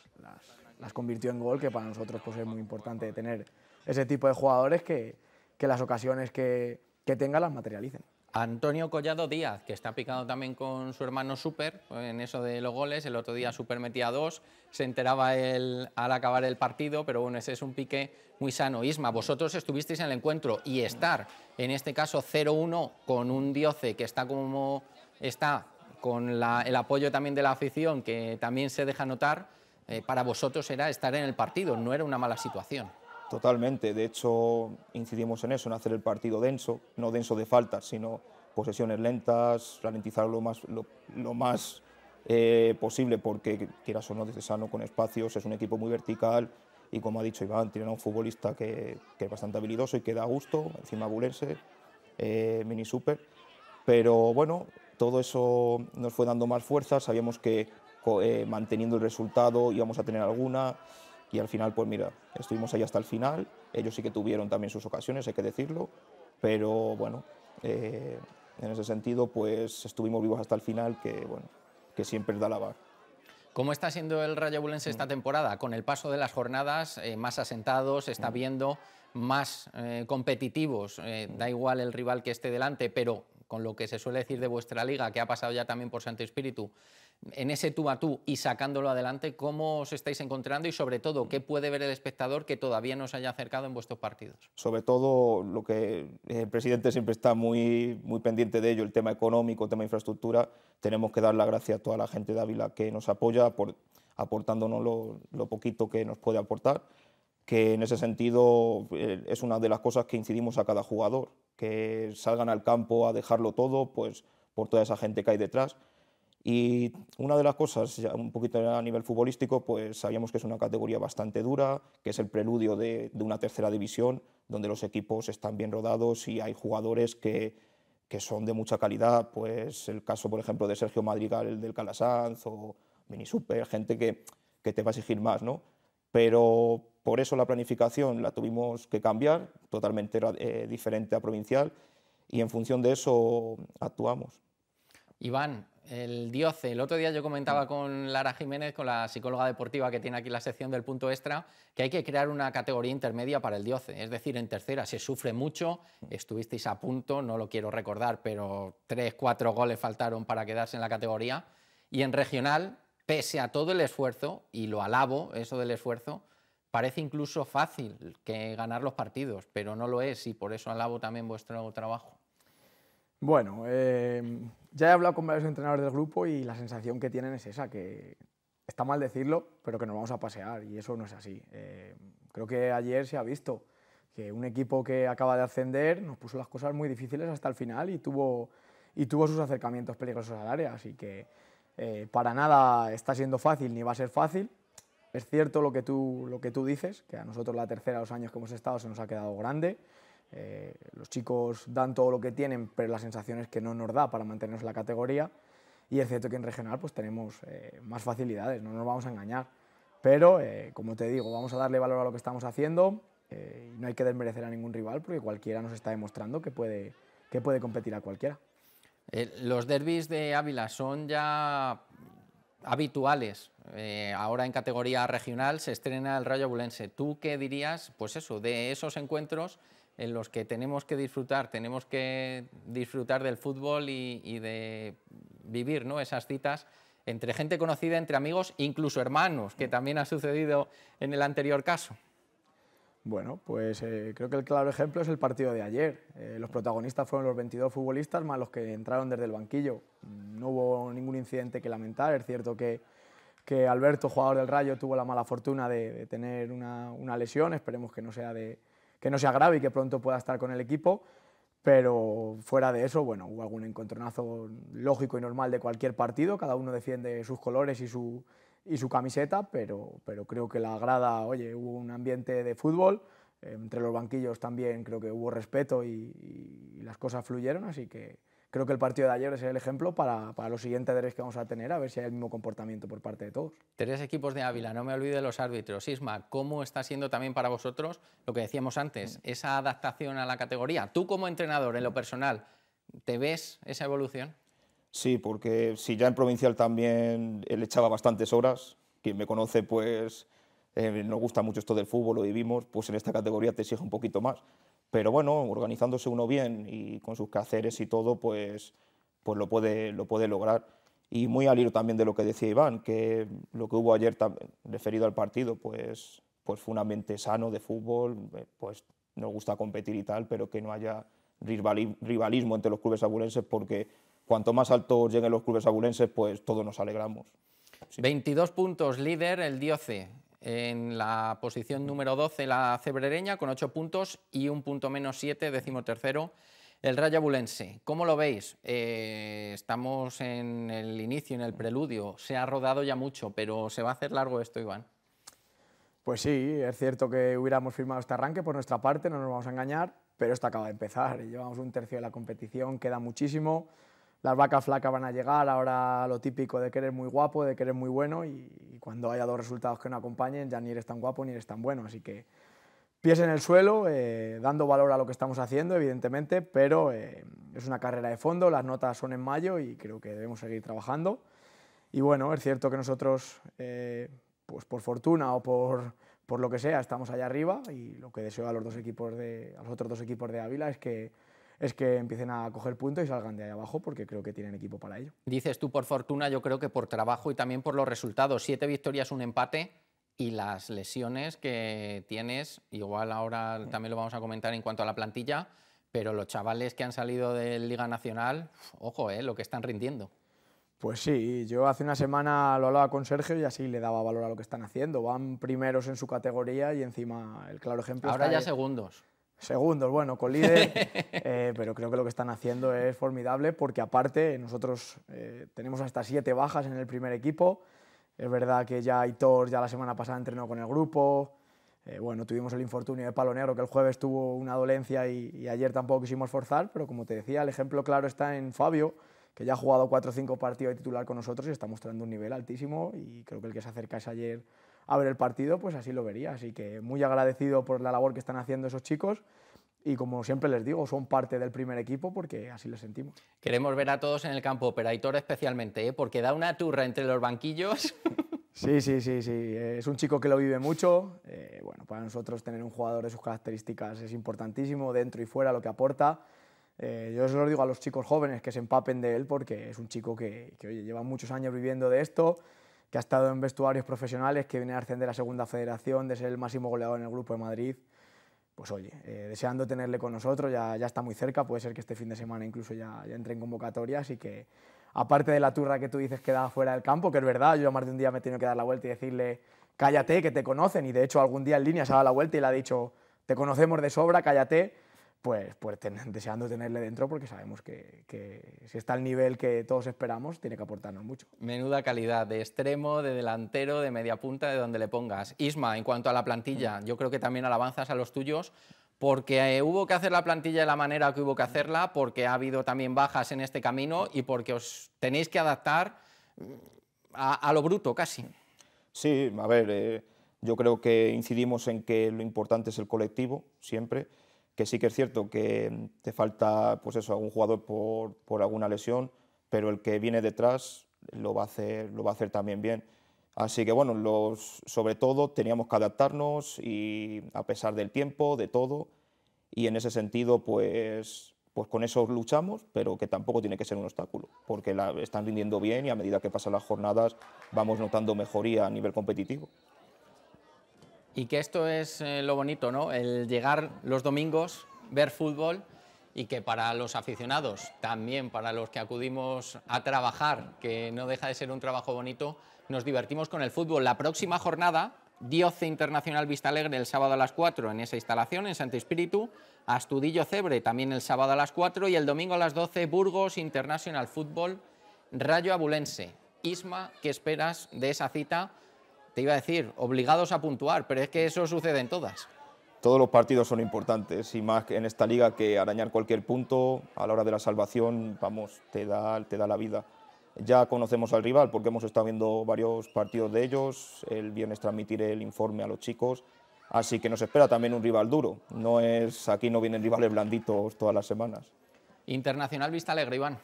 las, convirtió en gol, que para nosotros pues, es muy importante tener ese tipo de jugadores que, que las ocasiones que, que tenga las materialicen. Antonio Collado Díaz, que está picado también con su hermano Super en eso de los goles. El otro día Super metía dos, se enteraba él al acabar el partido, pero bueno, ese es un pique muy sano. Isma, vosotros estuvisteis en el encuentro y estar, en este caso 0-1, con un Dioce que está como está, con el apoyo también de la afición, que también se deja notar, eh, para vosotros era estar en el partido, no era una mala situación. Totalmente, de hecho incidimos en eso, en hacer el partido denso, no denso de faltas, sino posesiones lentas, ralentizar lo más, eh, posible, porque quieras o no, desde sano con espacios, es un equipo muy vertical y como ha dicho Iván, tiene un futbolista que, es bastante habilidoso y que da gusto, encima bulense, eh, mini super, pero bueno, todo eso nos fue dando más fuerza, sabíamos que eh, manteniendo el resultado íbamos a tener alguna. Y al final, pues mira, estuvimos ahí hasta el final. Ellos sí que tuvieron también sus ocasiones, hay que decirlo. Pero bueno, eh, en ese sentido, pues estuvimos vivos hasta el final, que bueno, que siempre da la bar ¿Cómo está siendo el Rayo Bulense esta mm. temporada? Con el paso de las jornadas, eh, más asentados, está mm. viendo más eh, competitivos, da mm. igual el rival que esté delante, pero con lo que se suele decir de vuestra liga, que ha pasado ya también por Santo Espíritu, en ese tú a tú y sacándolo adelante, ¿cómo os estáis encontrando y sobre todo qué puede ver el espectador que todavía no se haya acercado en vuestros partidos? Sobre todo lo que el presidente siempre está muy, muy pendiente de ello, el tema económico, el tema de infraestructura, tenemos que dar las gracias a toda la gente de Ávila que nos apoya, por, aportándonos lo, lo poquito que nos puede aportar que en ese sentido eh, es una de las cosas que incidimos a cada jugador, que salgan al campo a dejarlo todo, pues por toda esa gente que hay detrás. Y una de las cosas, un poquito a nivel futbolístico, pues sabíamos que es una categoría bastante dura, que es el preludio de, de una tercera división, donde los equipos están bien rodados y hay jugadores que, que, son de mucha calidad, pues el caso, por ejemplo, de Sergio Madrigal del Calasanz o Mini Super, gente que, que te va a exigir más, ¿no? Pero por eso la planificación la tuvimos que cambiar, totalmente eh, diferente a provincial, y en función de eso actuamos. Iván, el dioce, el otro día yo comentaba con Lara Jiménez, con la psicóloga deportiva que tiene aquí la sección del punto extra, que hay que crear una categoría intermedia para el dioce, es decir, en tercera se sufre mucho, estuvisteis a punto, no lo quiero recordar, pero tres, cuatro goles faltaron para quedarse en la categoría, y en regional, pese a todo el esfuerzo, y lo alabo eso del esfuerzo, Parece incluso fácil que ganar los partidos, pero no lo es y por eso alabo también vuestro trabajo. Bueno, eh, ya he hablado con varios entrenadores del grupo y la sensación que tienen es esa, que está mal decirlo, pero que nos vamos a pasear y eso no es así. Eh, creo que ayer se ha visto que un equipo que acaba de ascender nos puso las cosas muy difíciles hasta el final y tuvo, y tuvo sus acercamientos peligrosos al área, así que eh, para nada está siendo fácil ni va a ser fácil es cierto lo que, tú, lo que tú dices, que a nosotros la tercera de los años que hemos estado se nos ha quedado grande. Eh, los chicos dan todo lo que tienen, pero la sensación es que no nos da para mantenernos en la categoría. Y es cierto que en regional pues, tenemos eh, más facilidades, no nos vamos a engañar. Pero, eh, como te digo, vamos a darle valor a lo que estamos haciendo. no hay que desmerecer a ningún rival porque cualquiera nos está demostrando que puede, que puede competir a cualquiera. los derbis de Ávila son ya habituales. Eh, ahora en categoría regional se estrena el Rayo Bulense. ¿Tú qué dirías, pues eso, de esos encuentros en los que tenemos que disfrutar, tenemos que disfrutar del fútbol y, de vivir esas citas entre gente conocida, entre amigos, incluso hermanos, que también ha sucedido en el anterior caso? Bueno, pues eh, creo que el claro ejemplo es el partido de ayer. Eh, los protagonistas fueron los 22 futbolistas más los que entraron desde el banquillo. No hubo ningún incidente que lamentar. Es cierto que, Alberto, jugador del Rayo, tuvo la mala fortuna de, tener una, lesión. Esperemos que no, sea de, que no sea grave y que pronto pueda estar con el equipo. Pero fuera de eso, bueno, hubo algún encontronazo lógico y normal de cualquier partido. Cada uno defiende sus colores y su, y su camiseta, pero, pero creo que la agrada oye, hubo un ambiente de fútbol, eh, entre los banquillos también creo que hubo respeto y, las cosas fluyeron, así que creo que el partido de ayer es el ejemplo para, para los siguientes deberes que vamos a tener, a ver si hay el mismo comportamiento por parte de todos. Tres equipos de Ávila, no me olvide de los árbitros. Isma, ¿cómo está siendo también para vosotros lo que decíamos antes, mm. esa adaptación a la categoría? Tú como entrenador, en lo personal, ¿te ves esa evolución? Sí, porque si ya en provincial también él echaba bastantes horas, quien me conoce pues eh, nos gusta mucho esto del fútbol, lo vivimos, pues en esta categoría te exige un poquito más. Pero bueno, organizándose uno bien y con sus quehaceres y todo, pues, pues lo, puede, lo puede lograr. Y muy al hilo también de lo que decía Iván, que lo que hubo ayer referido al partido, pues, pues fue un ambiente sano de fútbol, eh, pues nos gusta competir y tal, pero que no haya rivalismo entre los clubes abulenses porque cuanto más alto lleguen los clubes abulenses, pues todos nos alegramos. 22 puntos líder el Dioce, en la posición número 12 la Cebrereña con 8 puntos y un punto menos 7, decimotercero, el Rayo Abulense. ¿Cómo lo veis? Eh, estamos en el inicio, en el preludio, se ha rodado ya mucho, pero se va a hacer largo esto, Iván. Pues sí, es cierto que hubiéramos firmado este arranque por nuestra parte, no nos vamos a engañar, pero esto acaba de empezar, llevamos un tercio de la competición, queda muchísimo las vacas flacas van a llegar, ahora lo típico de que eres muy guapo, de que eres muy bueno y, cuando haya dos resultados que no acompañen ya ni eres tan guapo ni eres tan bueno. Así que pies en el suelo, eh, dando valor a lo que estamos haciendo, evidentemente, pero eh, es una carrera de fondo, las notas son en mayo y creo que debemos seguir trabajando. Y bueno, es cierto que nosotros, eh, pues por fortuna o por, lo que sea, estamos allá arriba y lo que deseo a los, dos equipos de, a los otros dos equipos de Ávila es que es que empiecen a coger puntos y salgan de ahí abajo porque creo que tienen equipo para ello. Dices tú por fortuna, yo creo que por trabajo y también por los resultados. Siete victorias, un empate y las lesiones que tienes, igual ahora también lo vamos a comentar en cuanto a la plantilla, pero los chavales que han salido de Liga Nacional, ojo, eh, lo que están rindiendo. Pues sí, yo hace una semana lo hablaba con Sergio y así le daba valor a lo que están haciendo. Van primeros en su categoría y encima el claro ejemplo. Ahora ya segundos segundos, bueno, con líder, (laughs) eh, pero creo que lo que están haciendo es formidable porque aparte nosotros eh, tenemos hasta siete bajas en el primer equipo. Es verdad que ya Hitor ya la semana pasada entrenó con el grupo. Eh, bueno, tuvimos el infortunio de Palo Negro, que el jueves tuvo una dolencia y, ayer tampoco quisimos forzar, pero como te decía, el ejemplo claro está en Fabio, que ya ha jugado cuatro o cinco partidos de titular con nosotros y está mostrando un nivel altísimo y creo que el que se acerca es ayer a ver el partido, pues así lo vería. Así que muy agradecido por la labor que están haciendo esos chicos y como siempre les digo, son parte del primer equipo porque así lo sentimos. Queremos ver a todos en el campo, pero especialmente, ¿eh? porque da una turra entre los banquillos. (laughs) Sí, sí, sí, sí. Es un chico que lo vive mucho. Eh, bueno, para nosotros tener un jugador de sus características es importantísimo, dentro y fuera, lo que aporta. Eh, yo se lo digo a los chicos jóvenes que se empapen de él porque es un chico que, que oye, lleva muchos años viviendo de esto que ha estado en vestuarios profesionales, que viene a ascender a la Segunda Federación, de ser el máximo goleador en el Grupo de Madrid. Pues oye, eh, deseando tenerle con nosotros, ya, está muy cerca, puede ser que este fin de semana incluso ya, ya entre en convocatorias, y que aparte de la turra que tú dices que da fuera del campo, que es verdad, yo más de un día me he tenido que dar la vuelta y decirle, cállate, que te conocen, y de hecho algún día en línea se ha dado la vuelta y le ha dicho, te conocemos de sobra, cállate, pues, pues (laughs) deseando tenerle dentro porque sabemos que, si está al nivel que todos esperamos, tiene que aportarnos mucho. Menuda calidad de extremo, de delantero, de media punta, de donde le pongas. Isma, en cuanto a la plantilla, yo creo que también alabanzas a los tuyos porque eh, hubo que hacer la plantilla de la manera que hubo que hacerla, porque ha habido también bajas en este camino y porque os tenéis que adaptar mm, a, lo bruto casi. Sí, a ver, eh, yo creo que incidimos en que lo importante es el colectivo siempre que sí que es cierto que mm, te falta pues eso, algún jugador por, por, alguna lesión, pero el que viene detrás lo va, a hacer, lo va a hacer también bien. Así que bueno, los, sobre todo teníamos que adaptarnos y a pesar del tiempo, de todo, y en ese sentido pues, pues con eso luchamos, pero que tampoco tiene que ser un obstáculo, porque están rindiendo bien y a medida que pasan las jornadas vamos notando mejoría a nivel competitivo. Y que esto es eh, lo bonito, ¿no? El llegar los domingos, ver fútbol y que para los aficionados, también para los que acudimos a trabajar, que no deja de ser un trabajo bonito, nos divertimos con el fútbol. La próxima jornada, Dioce Internacional Vista Alegre el sábado a las 4 en esa instalación, en Santo Espíritu, Astudillo Cebre también el sábado a las 4 y el domingo a las 12 Burgos International Fútbol, Rayo Abulense. Isma, ¿qué esperas de esa cita? iba a decir, obligados a puntuar, pero es que eso sucede en todas. Todos los partidos son importantes y más en esta liga que arañar cualquier punto a la hora de la salvación, vamos, te da, te da la vida. Ya conocemos al rival porque hemos estado viendo varios partidos de ellos, el viernes transmitiré el informe a los chicos, así que nos espera también un rival duro, no es, aquí no vienen rivales blanditos todas las semanas. Internacional Vista Alegre, Iván.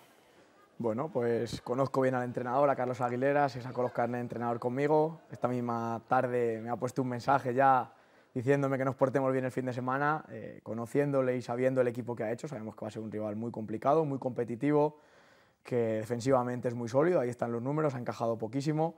Bueno, pues conozco bien al entrenador, a Carlos Aguilera, se sacó los carnes de entrenador conmigo. Esta misma tarde me ha puesto un mensaje ya diciéndome que nos portemos bien el fin de semana, eh, conociéndole y sabiendo el equipo que ha hecho. Sabemos que va a ser un rival muy complicado, muy competitivo, que defensivamente es muy sólido, ahí están los números, ha encajado poquísimo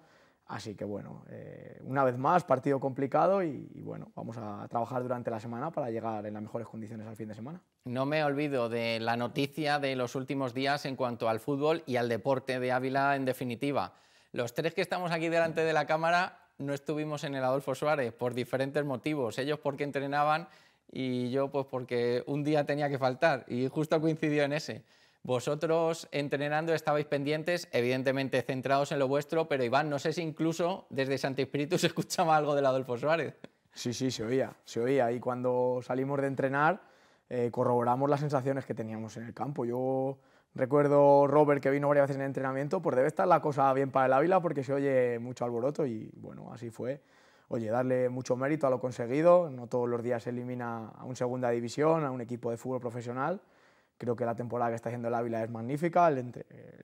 Así que bueno, eh, una vez más, partido complicado y, y, bueno, vamos a trabajar durante la semana para llegar en las mejores condiciones al fin de semana. No me olvido de la noticia de los últimos días en cuanto al fútbol y al deporte de Ávila en definitiva. Los tres que estamos aquí delante de la cámara no estuvimos en el Adolfo Suárez por diferentes motivos. Ellos porque entrenaban y yo pues porque un día tenía que faltar y justo coincidió en ese. Vosotros entrenando estabais pendientes, evidentemente centrados en lo vuestro, pero Iván, no sé si incluso desde Santi Espíritu se escuchaba algo del Adolfo Suárez. Sí, sí, se oía, se oía. Y cuando salimos de entrenar, eh, corroboramos las sensaciones que teníamos en el campo. Yo recuerdo Robert que vino varias veces en entrenamiento, pues debe estar la cosa bien para el Ávila porque se oye mucho alboroto y bueno, así fue. Oye, darle mucho mérito a lo conseguido, no todos los días se elimina a un segunda división, a un equipo de fútbol profesional Creo que la temporada que está haciendo el Ávila es magnífica, el,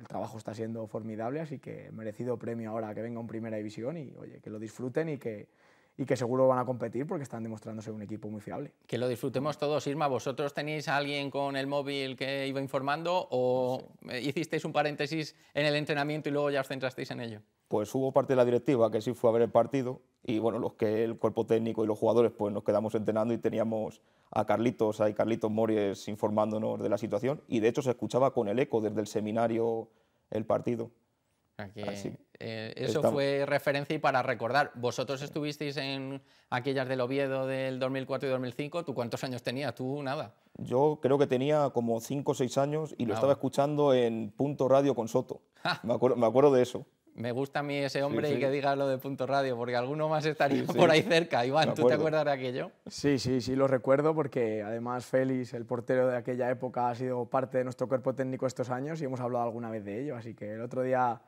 trabajo está siendo formidable, así que merecido premio ahora que venga en primera división y oye, que lo disfruten y que, y que seguro van a competir porque están demostrándose un equipo muy fiable. Que lo disfrutemos todos, Irma. ¿Vosotros tenéis a alguien con el móvil que iba informando o hicisteis un paréntesis en el entrenamiento y luego ya os centrasteis en ello? Pues hubo parte de la directiva que sí fue a ver el partido y bueno, los que el cuerpo técnico y los jugadores pues nos quedamos entrenando y teníamos a Carlitos, a Carlitos Mories informándonos de la situación y de hecho se escuchaba con el eco desde el seminario el partido. Aquí, eh, eso fue referencia y para recordar, vosotros estuvisteis en aquellas del Oviedo del 2004 y 2005, ¿tú cuántos años tenías? ¿Tú nada? Yo creo que tenía como 5 o 6 años y lo ah, estaba escuchando en Punto Radio con Soto. (laughs) me, acuerdo, me acuerdo de eso. Me gusta a mí ese hombre y que diga lo de Punto Radio, porque alguno más estaría por ahí cerca. Iván, ¿tú te acuerdas de aquello? Sí, sí, sí, lo recuerdo, porque además Félix, el portero de aquella época, ha sido parte de nuestro cuerpo técnico estos años y hemos hablado alguna vez de ello. Así que el otro día,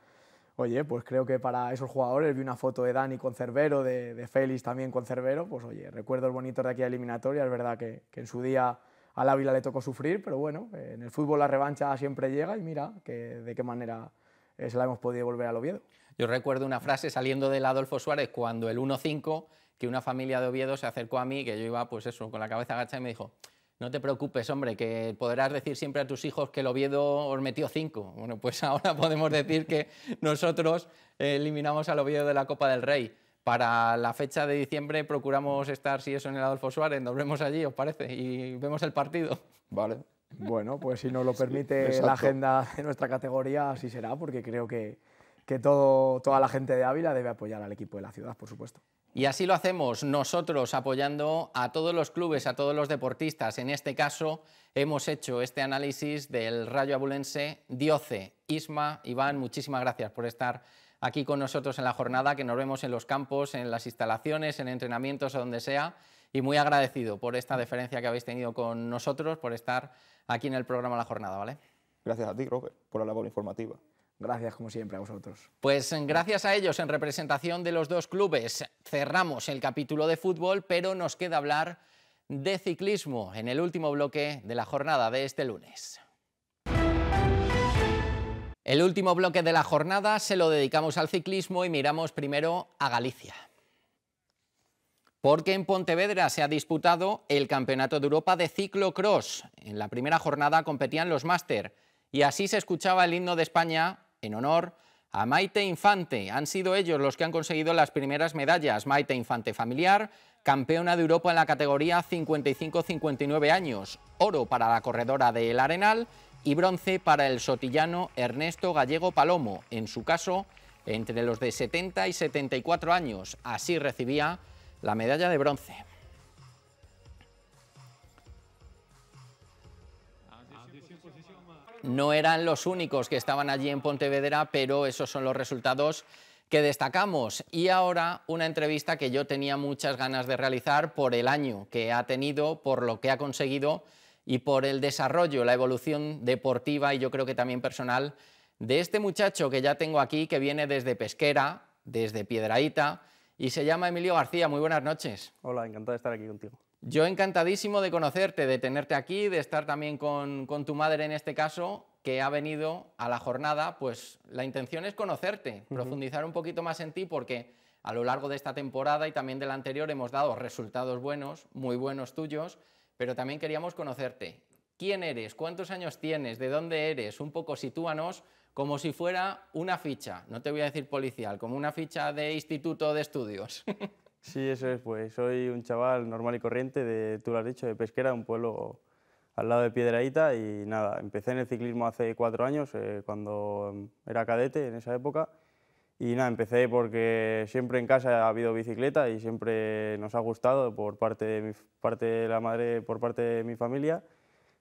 oye, pues creo que para esos jugadores vi una foto de Dani con Cervero, de, de Félix también con Cervero. Pues oye, recuerdo el bonito de aquella eliminatoria. Es verdad que, en su día al Ávila le tocó sufrir, pero bueno, en el fútbol la revancha siempre llega y mira que, de qué manera es la hemos podido volver al Oviedo. Yo recuerdo una frase saliendo del Adolfo Suárez cuando el 1-5, que una familia de Oviedo se acercó a mí, que yo iba pues eso, con la cabeza agachada y me dijo, no te preocupes, hombre, que podrás decir siempre a tus hijos que el Oviedo os metió cinco. Bueno, pues (laughs) ahora podemos decir que nosotros eh, eliminamos al Oviedo de la Copa del Rey. Para la fecha de diciembre procuramos estar, si eso, en el Adolfo Suárez, nos vemos allí, ¿os parece? Y vemos el partido. Vale. Bueno, pues si nos lo (laughs) permite la agenda de nuestra categoría, así será, porque creo que, toda la gente de Ávila debe apoyar al equipo de la ciudad, por supuesto. Y así lo hacemos nosotros apoyando a todos los clubes, a todos los deportistas. En este caso hemos hecho este análisis del Rayo Abulense Dioce. Isma, Iván, muchísimas gracias por estar aquí con nosotros en la jornada, que nos vemos en los campos, en las instalaciones, en entrenamientos a donde sea y muy agradecido por esta deferencia que habéis tenido con nosotros, por estar aquí en el programa La Jornada, ¿vale? Gracias a ti, Robert, por la labor informativa. Gracias, como siempre, a vosotros. Pues eh, gracias a ellos, en representación de los dos clubes, cerramos el capítulo de fútbol, pero nos queda hablar de ciclismo en el último bloque de la jornada de este lunes. El último bloque de la jornada se lo dedicamos al ciclismo y miramos primero a Galicia porque en Pontevedra se ha disputado el Campeonato de Europa de Ciclocross. En la primera jornada competían los máster y así se escuchaba el himno de España en honor a Maite Infante. Han sido ellos los que han conseguido las primeras medallas. Maite Infante familiar, campeona de Europa en la categoría 55-59 años. Oro para la corredora del Arenal y bronce para el sotillano Ernesto Gallego Palomo. En su caso, entre los de 70 y 74 años. Así recibía la medalla de bronce. No eran los únicos que estaban allí en Pontevedra, pero esos son los resultados que destacamos. Y ahora una entrevista que yo tenía muchas ganas de realizar por el año que ha tenido, por lo que ha conseguido y por el desarrollo, la evolución deportiva y yo creo que también personal de este muchacho que ya tengo aquí, que viene desde Pesquera, desde Piedraíta, y se llama Emilio García. Muy buenas noches. Hola, encantado de estar aquí contigo. Yo encantadísimo de conocerte, de tenerte aquí, de estar también con, tu madre en este caso, que ha venido a la jornada, pues la intención es conocerte, profundizar un poquito más en ti, porque a lo largo de esta temporada y también de la anterior hemos dado resultados buenos, muy buenos tuyos, pero también queríamos conocerte. ¿Quién eres? ¿Cuántos años tienes? ¿De dónde eres? Un poco sitúanos como si fuera una ficha, no te voy a decir policial, como una ficha de instituto de estudios. (laughs) sí, eso es, pues soy un chaval normal y corriente, de, tú lo has dicho, de Pesquera, un pueblo al lado de Piedraíta y nada, empecé en el ciclismo hace cuatro años, eh, cuando era cadete en esa época. Y nada, empecé porque siempre en casa ha habido bicicleta y siempre nos ha gustado por parte de, mi, parte de la madre, por parte de mi familia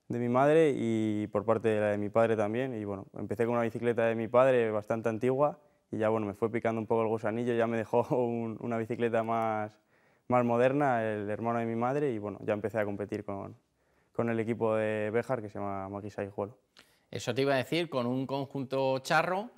de mi madre y por parte de mi padre también. Y bueno, empecé con una bicicleta de mi padre bastante antigua y ya bueno, me fue picando un poco el gusanillo, ya me dejó (laughs) una bicicleta más, más moderna, el hermano de mi madre, y bueno, ya empecé a competir con, con el equipo de Bejar que se llama Maquisa Juelo. Eso te iba a decir, con un conjunto charro,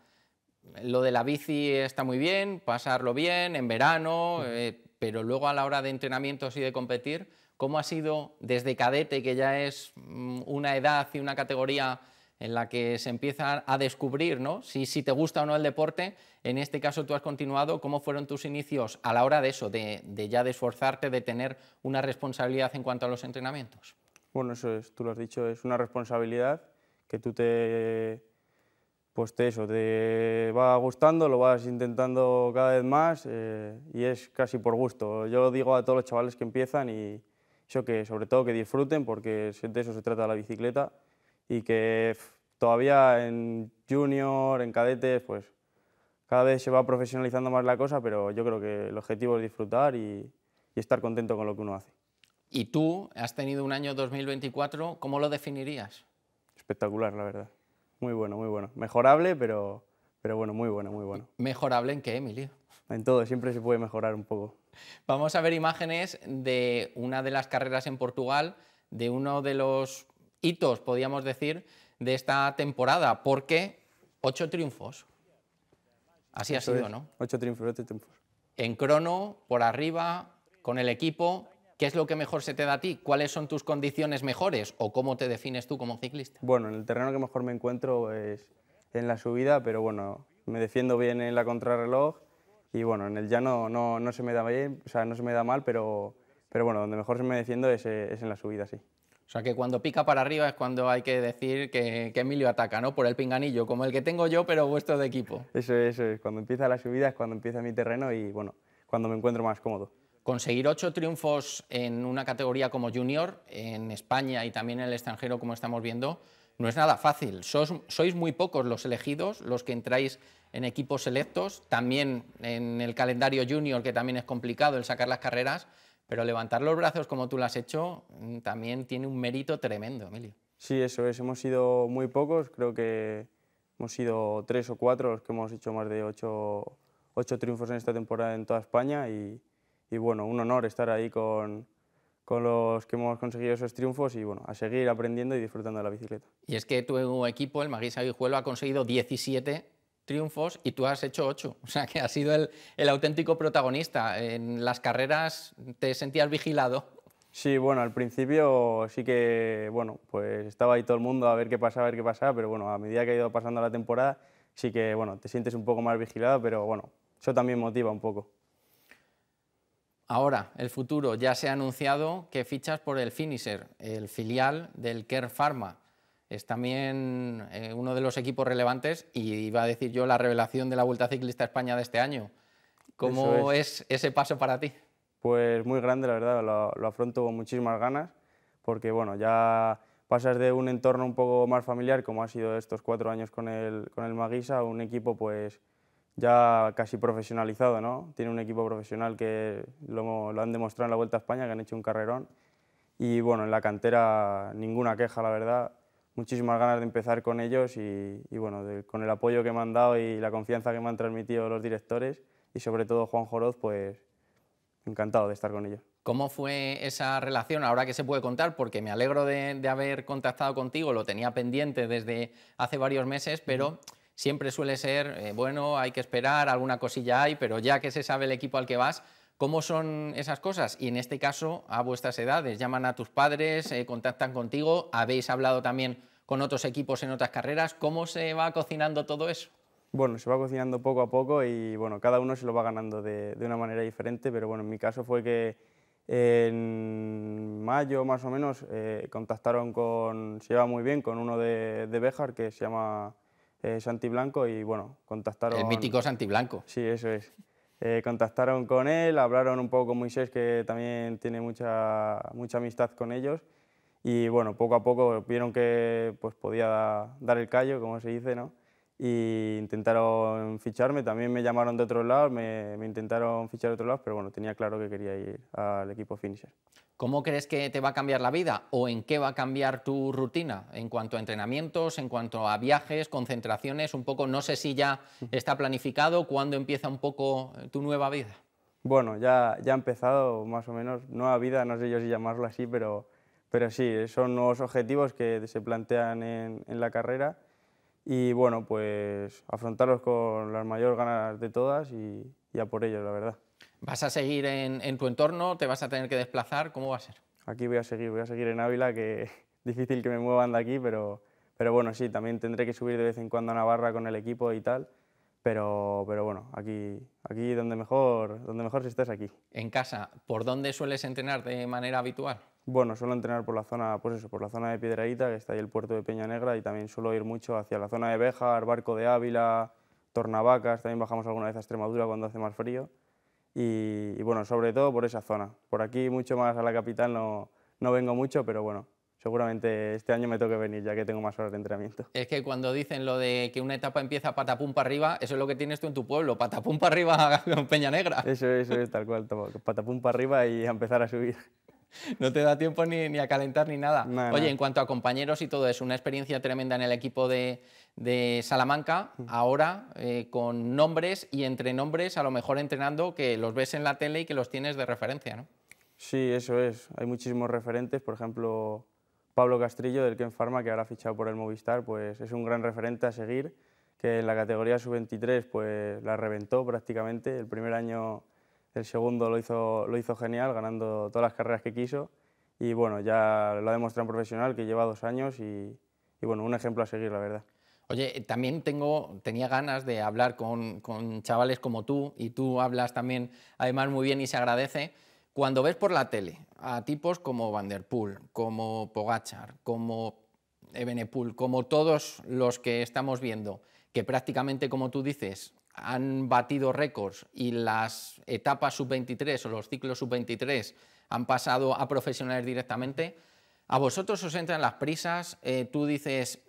lo de la bici está muy bien, pasarlo bien en verano, eh, pero luego a la hora de entrenamientos y de competir, cómo ha sido desde cadete, que ya es mm, una edad y una categoría en la que se empieza a descubrir ¿no? si, te gusta o no el deporte. En este caso tú has continuado. ¿Cómo fueron tus inicios a la hora de eso, de, ya de esforzarte, de tener una responsabilidad en cuanto a los entrenamientos? Bueno, eso es, tú lo has dicho, es una responsabilidad que tú te, pues te, eso, te va gustando, lo vas intentando cada vez más eh, y es casi por gusto. Yo lo digo a todos los chavales que empiezan y, eso que sobre todo que disfruten porque de eso se trata la bicicleta y que todavía en junior, en cadetes, pues cada vez se va profesionalizando más la cosa, pero yo creo que el objetivo es disfrutar y, y estar contento con lo que uno hace. Y tú has tenido un año 2024, ¿cómo lo definirías? Espectacular, la verdad. Muy bueno, muy bueno. Mejorable, pero, pero bueno, muy bueno, muy bueno. ¿Mejorable en qué, Emilio? En todo, siempre se puede mejorar un poco. Vamos a ver imágenes de una de las carreras en Portugal, de uno de los hitos, podríamos decir, de esta temporada, porque ocho triunfos. Así ha sido, ¿no? Ocho triunfos, ocho triunfos. En crono, por arriba, con el equipo, ¿qué es lo que mejor se te da a ti? ¿Cuáles son tus condiciones mejores o cómo te defines tú como ciclista? Bueno, en el terreno que mejor me encuentro es en la subida, pero bueno, me defiendo bien en la contrarreloj y bueno, en el llano no, no se me da bien, o sea, no se me da mal, pero, pero bueno, donde mejor se me defiendo es, eh, en la subida, sí. O sea, que cuando pica para arriba es cuando hay que decir que, Emilio ataca, ¿no? Por el pinganillo, como el que tengo yo, pero vuestro de equipo. Eso, eso es. Cuando empieza la subida es cuando empieza mi terreno y, bueno, cuando me encuentro más cómodo. Conseguir ocho triunfos en una categoría como junior, en España y también en el extranjero, como estamos viendo, no es nada fácil. sois muy pocos los elegidos, los que entráis en equipos selectos, también en el calendario junior, que también es complicado el sacar las carreras, pero levantar los brazos como tú lo has hecho mm, también tiene un mérito tremendo, Emilio. Sí, eso es, hemos sido muy pocos, creo que hemos sido tres o cuatro los que hemos hecho más de ocho, ocho triunfos en esta temporada en toda España y, y bueno, un honor estar ahí con, con los que hemos conseguido esos triunfos y bueno, a seguir aprendiendo y disfrutando de la bicicleta. Y es que tu equipo, el Magui ha conseguido 17 triunfos y tú has hecho ocho. (laughs) O sea que has sido el, auténtico protagonista. En las carreras te sentías vigilado. Sí, bueno, al principio sí que, bueno, pues estaba ahí todo el mundo a ver qué pasaba, a ver qué pasaba, pero bueno, a medida que ha ido pasando la temporada, sí que, bueno, te sientes un poco más vigilado, pero bueno, eso también motiva un poco. Ahora, el futuro, ya se ha anunciado que fichas por el Finisher, el filial del Care Pharma es también eh, uno de los equipos relevantes y iba a decir yo la revelación de la Vuelta Ciclista España de este año. ¿Cómo es. ese paso para ti? Pues muy grande, la verdad, lo, afronto con muchísimas ganas, porque bueno, ya pasas de un entorno un poco más familiar, como ha sido estos cuatro años con el, con Maguisa, a un equipo pues ya casi profesionalizado, ¿no? Tiene un equipo profesional que lo, lo han demostrado en la Vuelta a España, que han hecho un carrerón. Y bueno, en la cantera ninguna queja, la verdad muchísimas ganas de empezar con ellos y, bueno, con el apoyo que me han dado y la confianza que me han transmitido los directores y sobre todo Juan Joroz, pues encantado de estar con ellos. ¿Cómo fue esa relación ahora que se puede contar? Porque me alegro de, haber contactado contigo, lo tenía pendiente desde hace varios meses, pero... siempre suele ser, eh, bueno, hay que esperar, alguna cosilla hay, pero ya que se sabe el equipo al que vas, ¿Cómo son esas cosas? Y en este caso, a vuestras edades, llaman a tus padres, eh, contactan contigo, habéis hablado también con otros equipos en otras carreras. ¿Cómo se va cocinando todo eso? Bueno, se va cocinando poco a poco y bueno, cada uno se lo va ganando de, de una manera diferente, pero bueno, en mi caso fue que en mayo más o menos eh, contactaron con, se lleva muy bien, con uno de, de Béjar que se llama eh, Santi Blanco y bueno, contactaron... El mítico Santi Blanco. Sí, eso es. Eh, contactaron con él, hablaron un poco con Moisés, que también tiene mucha, amistad con ellos, y bueno, poco a poco vieron que pues, podía dar el callo, como se dice, ¿no? Y intentaron ficharme, también me llamaron de otros lados, me, me, intentaron fichar de otros lados, pero bueno, tenía claro que quería ir al equipo Finisher. ¿Cómo crees que te va a cambiar la vida o en qué va a cambiar tu rutina en cuanto a entrenamientos, en cuanto a viajes, concentraciones? Un poco, no sé si ya está planificado, cuándo empieza un poco eh, tu nueva vida. Bueno, ya, ya ha empezado más o menos, nueva vida, no sé yo si llamarlo así, pero, pero sí, son nuevos objetivos que se plantean en, la carrera y bueno, pues afrontarlos con las mayores ganas de todas y, ya por ellos, la verdad. ¿Vas a seguir en, tu entorno? ¿Te vas a tener que desplazar? ¿Cómo va a ser? Aquí voy a seguir, voy a seguir en Ávila, que (laughs) difícil que me muevan de aquí, pero, bueno, sí, también tendré que subir de vez en cuando a Navarra con el equipo y tal. Pero, bueno, aquí, aquí donde mejor, donde mejor si estás aquí. En casa, ¿por dónde sueles entrenar de manera habitual? Bueno, suelo entrenar por la zona, pues eso, por la zona de Piedraíta, que está ahí el puerto de Peña Negra, y también suelo ir mucho hacia la zona de Béjar, Barco de Ávila, Tornavacas, también bajamos alguna vez a Extremadura cuando hace más frío y, bueno, sobre todo por esa zona. Por aquí mucho más a la capital no, no vengo mucho, pero bueno, seguramente este año me toque venir ya que tengo más horas de entrenamiento. (laughs) Es que cuando dicen lo de que una etapa empieza patapum para arriba, eso es lo que tienes tú en tu pueblo, patapum para arriba a (laughs) Peña Negra. Eso, eso es tal cual, patapum para arriba y empezar a subir. (laughs) No te da tiempo ni, a calentar ni nada. Oye, en cuanto a compañeros y todo, es una experiencia tremenda en el equipo de, de Salamanca, ahora eh, con nombres y entre nombres, a lo mejor entrenando que los ves en la tele y que los tienes de referencia, ¿no? Sí, eso es. Hay muchísimos referentes, por ejemplo, Pablo Castillo, del Ken Pharma, que ahora ha fichado por el Movistar, pues es un gran referente a seguir, que en la categoría sub-23 pues la reventó prácticamente. El primer año, el segundo lo hizo, lo hizo genial, ganando todas las carreras que quiso. Y bueno, ya lo ha demostrado profesional, que lleva dos años y bueno, un ejemplo a seguir, la verdad. Oye, también tengo, tenía ganas de hablar con, chavales como tú, y tú hablas también, además, muy bien y se agradece. Cuando ves por la tele a tipos como Vanderpool, como Pogachar, como Ebenepool, como todos los que estamos viendo, que prácticamente, como tú dices, han batido récords y las etapas sub-23 o los ciclos sub-23 han pasado a profesionales directamente, a vosotros os entran las prisas, eh, tú dices,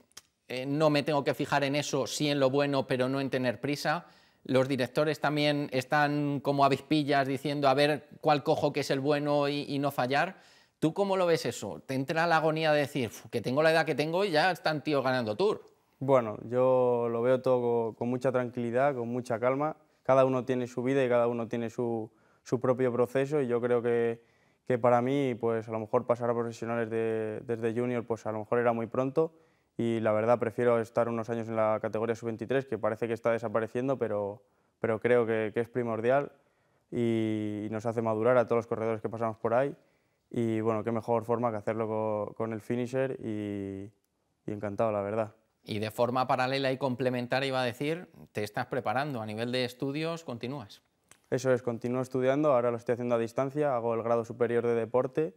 eh, no me tengo que fijar en eso, sí en lo bueno, pero no en tener prisa. Los directores también están como avispillas diciendo a ver cuál cojo que es el bueno y, no fallar. ¿Tú cómo lo ves eso? ¿Te entra la agonía de decir que tengo la edad que tengo y ya están tíos ganando tour? Bueno, yo lo veo todo con mucha tranquilidad, con mucha calma. Cada uno tiene su vida y cada uno tiene su, propio proceso y yo creo que, para mí, pues a lo mejor pasar a profesionales desde junior, pues a lo mejor era muy pronto y la verdad prefiero estar unos años en la categoría sub-23, que parece que está desapareciendo, pero, pero creo que, es primordial y, nos hace madurar a todos los corredores que pasamos por ahí. Y bueno, qué mejor forma que hacerlo con, el finisher y, y encantado, la verdad. Y de forma paralela y complementaria, iba a decir, te estás preparando a nivel de estudios, continúas. Eso es, continúo estudiando, ahora lo estoy haciendo a distancia, hago el grado superior de deporte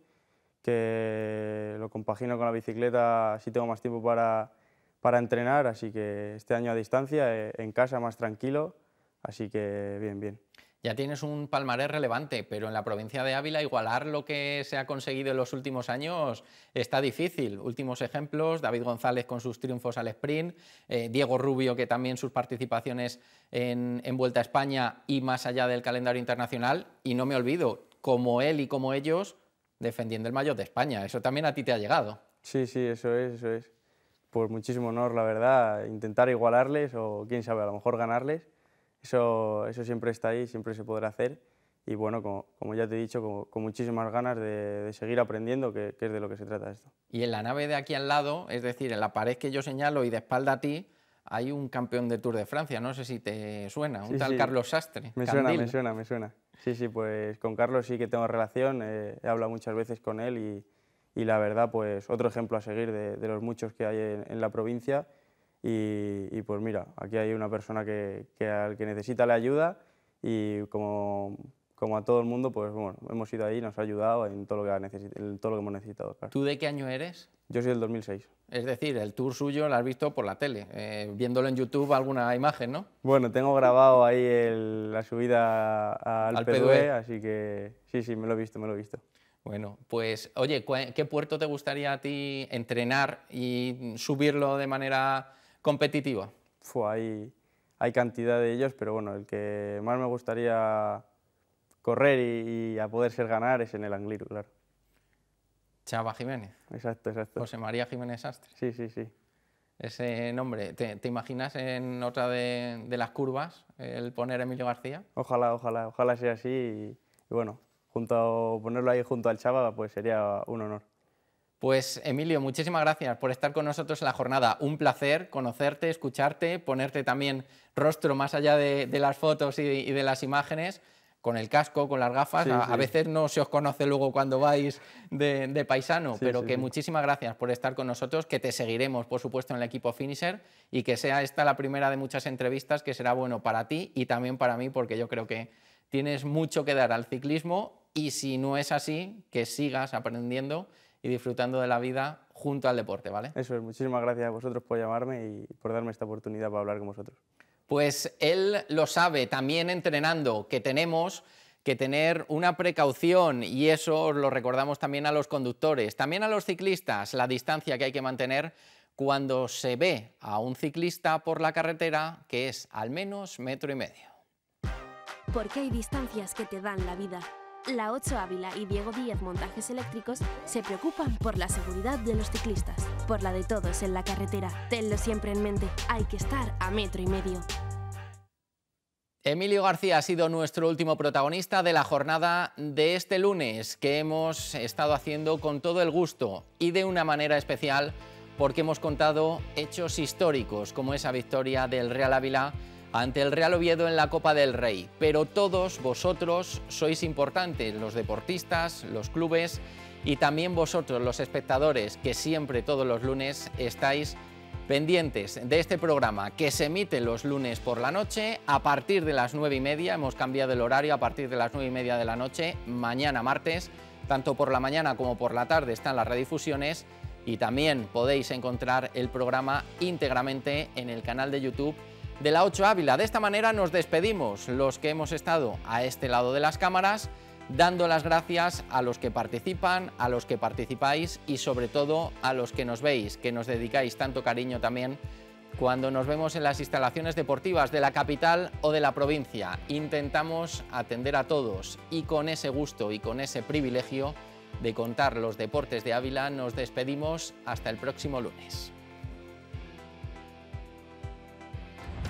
que lo compagino con la bicicleta, así tengo más tiempo para, entrenar, así que este año a distancia, eh, en casa más tranquilo, así que bien, bien. Ya tienes un palmarés relevante, pero en la provincia de Ávila igualar lo que se ha conseguido en los últimos años está difícil. Últimos ejemplos, David González con sus triunfos al sprint, eh, Diego Rubio que también sus participaciones en, en Vuelta a España y más allá del calendario internacional. Y no me olvido, como él y como ellos, defendiendo el mayor de España. Eso también a ti te ha llegado. Sí, sí, eso es, eso es. Por pues muchísimo honor, la verdad, intentar igualarles o quién sabe, a lo mejor ganarles. Eso, eso siempre está ahí, siempre se podrá hacer. Y bueno, como, ya te he dicho, con, muchísimas ganas de, seguir aprendiendo, que, es de lo que se trata esto. Y en la nave de aquí al lado, es decir, en la pared que yo señalo y de espalda a ti, hay un campeón de Tour de Francia, no sé si te suena, un tal Carlos Sastre. Me suena, me suena, me suena. Sí, sí, pues con Carlos sí que tengo relación, eh, he hablado muchas veces con él y, la verdad, pues otro ejemplo a seguir de, los muchos que hay en, la provincia y, pues mira, aquí hay una persona que, que al que necesita la ayuda y como como a todo el mundo, pues bueno, hemos ido ahí nos ha ayudado en todo lo que, hemos necesitado. ¿Tú de qué año eres? Yo soy del 2006. Es decir, el tour suyo lo has visto por la tele, eh, viéndolo en YouTube alguna imagen, ¿no? Bueno, tengo grabado ahí la subida al, al e, e. así que sí, sí, me lo he visto, me lo he visto. Bueno, pues oye, ¿qué puerto te gustaría a ti entrenar y subirlo de manera competitiva? Fue, hay cantidad de ellos, pero bueno, el que más me gustaría correr y, a poder ser ganar es en el Angliru, claro. Chava Jiménez. Exacto, exacto. José María Jiménez Sastre. Sí, sí, sí. Ese nombre, ¿te, imaginas en otra de, las curvas el poner Emilio García? Ojalá, ojalá, ojalá sea así y, bueno, junto, ponerlo ahí junto al Chava pues sería un honor. Pues Emilio, muchísimas gracias por estar con nosotros en la jornada. Un placer conocerte, escucharte, ponerte también rostro más allá de, las fotos y de las imágenes con el casco, con las gafas. a, veces no se os conoce luego cuando vais de, paisano, pero que muchísimas gracias por estar con nosotros, que te seguiremos, por supuesto, en el equipo Finisher y que sea esta la primera de muchas entrevistas que será bueno para ti y también para mí, porque yo creo que tienes mucho que dar al ciclismo y si no es así, que sigas aprendiendo y disfrutando de la vida junto al deporte, ¿vale? Eso es, muchísimas gracias a vosotros por llamarme y por darme esta oportunidad para hablar con vosotros pues él lo sabe también entrenando, que tenemos que tener una precaución y eso lo recordamos también a los conductores, también a los ciclistas, la distancia que hay que mantener cuando se ve a un ciclista por la carretera que es al menos metro y medio. Porque hay distancias que te dan la vida. La 8 Ávila y Diego Díaz Montajes Eléctricos se preocupan por la seguridad de los ciclistas, por la de todos en la carretera. Tenlo siempre en mente, hay que estar a metro y medio. Emilio García ha sido nuestro último protagonista de la jornada de este lunes, que hemos estado haciendo con todo el gusto y de una manera especial porque hemos contado hechos históricos, como esa victoria del Real Ávila ante el Real Oviedo en la Copa del Rey. Pero todos vosotros sois importantes, los deportistas, los clubes y también vosotros, los espectadores, que siempre todos los lunes estáis pendientes de este programa que se emite los lunes por la noche a partir de las 9 y media. Hemos cambiado el horario a partir de las 9 y media de la noche, mañana martes. Tanto por la mañana como por la tarde están las redifusiones y también podéis encontrar el programa íntegramente en el canal de YouTube de la 8 Ávila. De esta manera nos despedimos los que hemos estado a este lado de las cámaras, dando las gracias a los que participan, a los que participáis y sobre todo a los que nos veis, que nos dedicáis tanto cariño también cuando nos vemos en las instalaciones deportivas de la capital o de la provincia. Intentamos atender a todos y con ese gusto y con ese privilegio de contar los deportes de Ávila nos despedimos hasta el próximo lunes.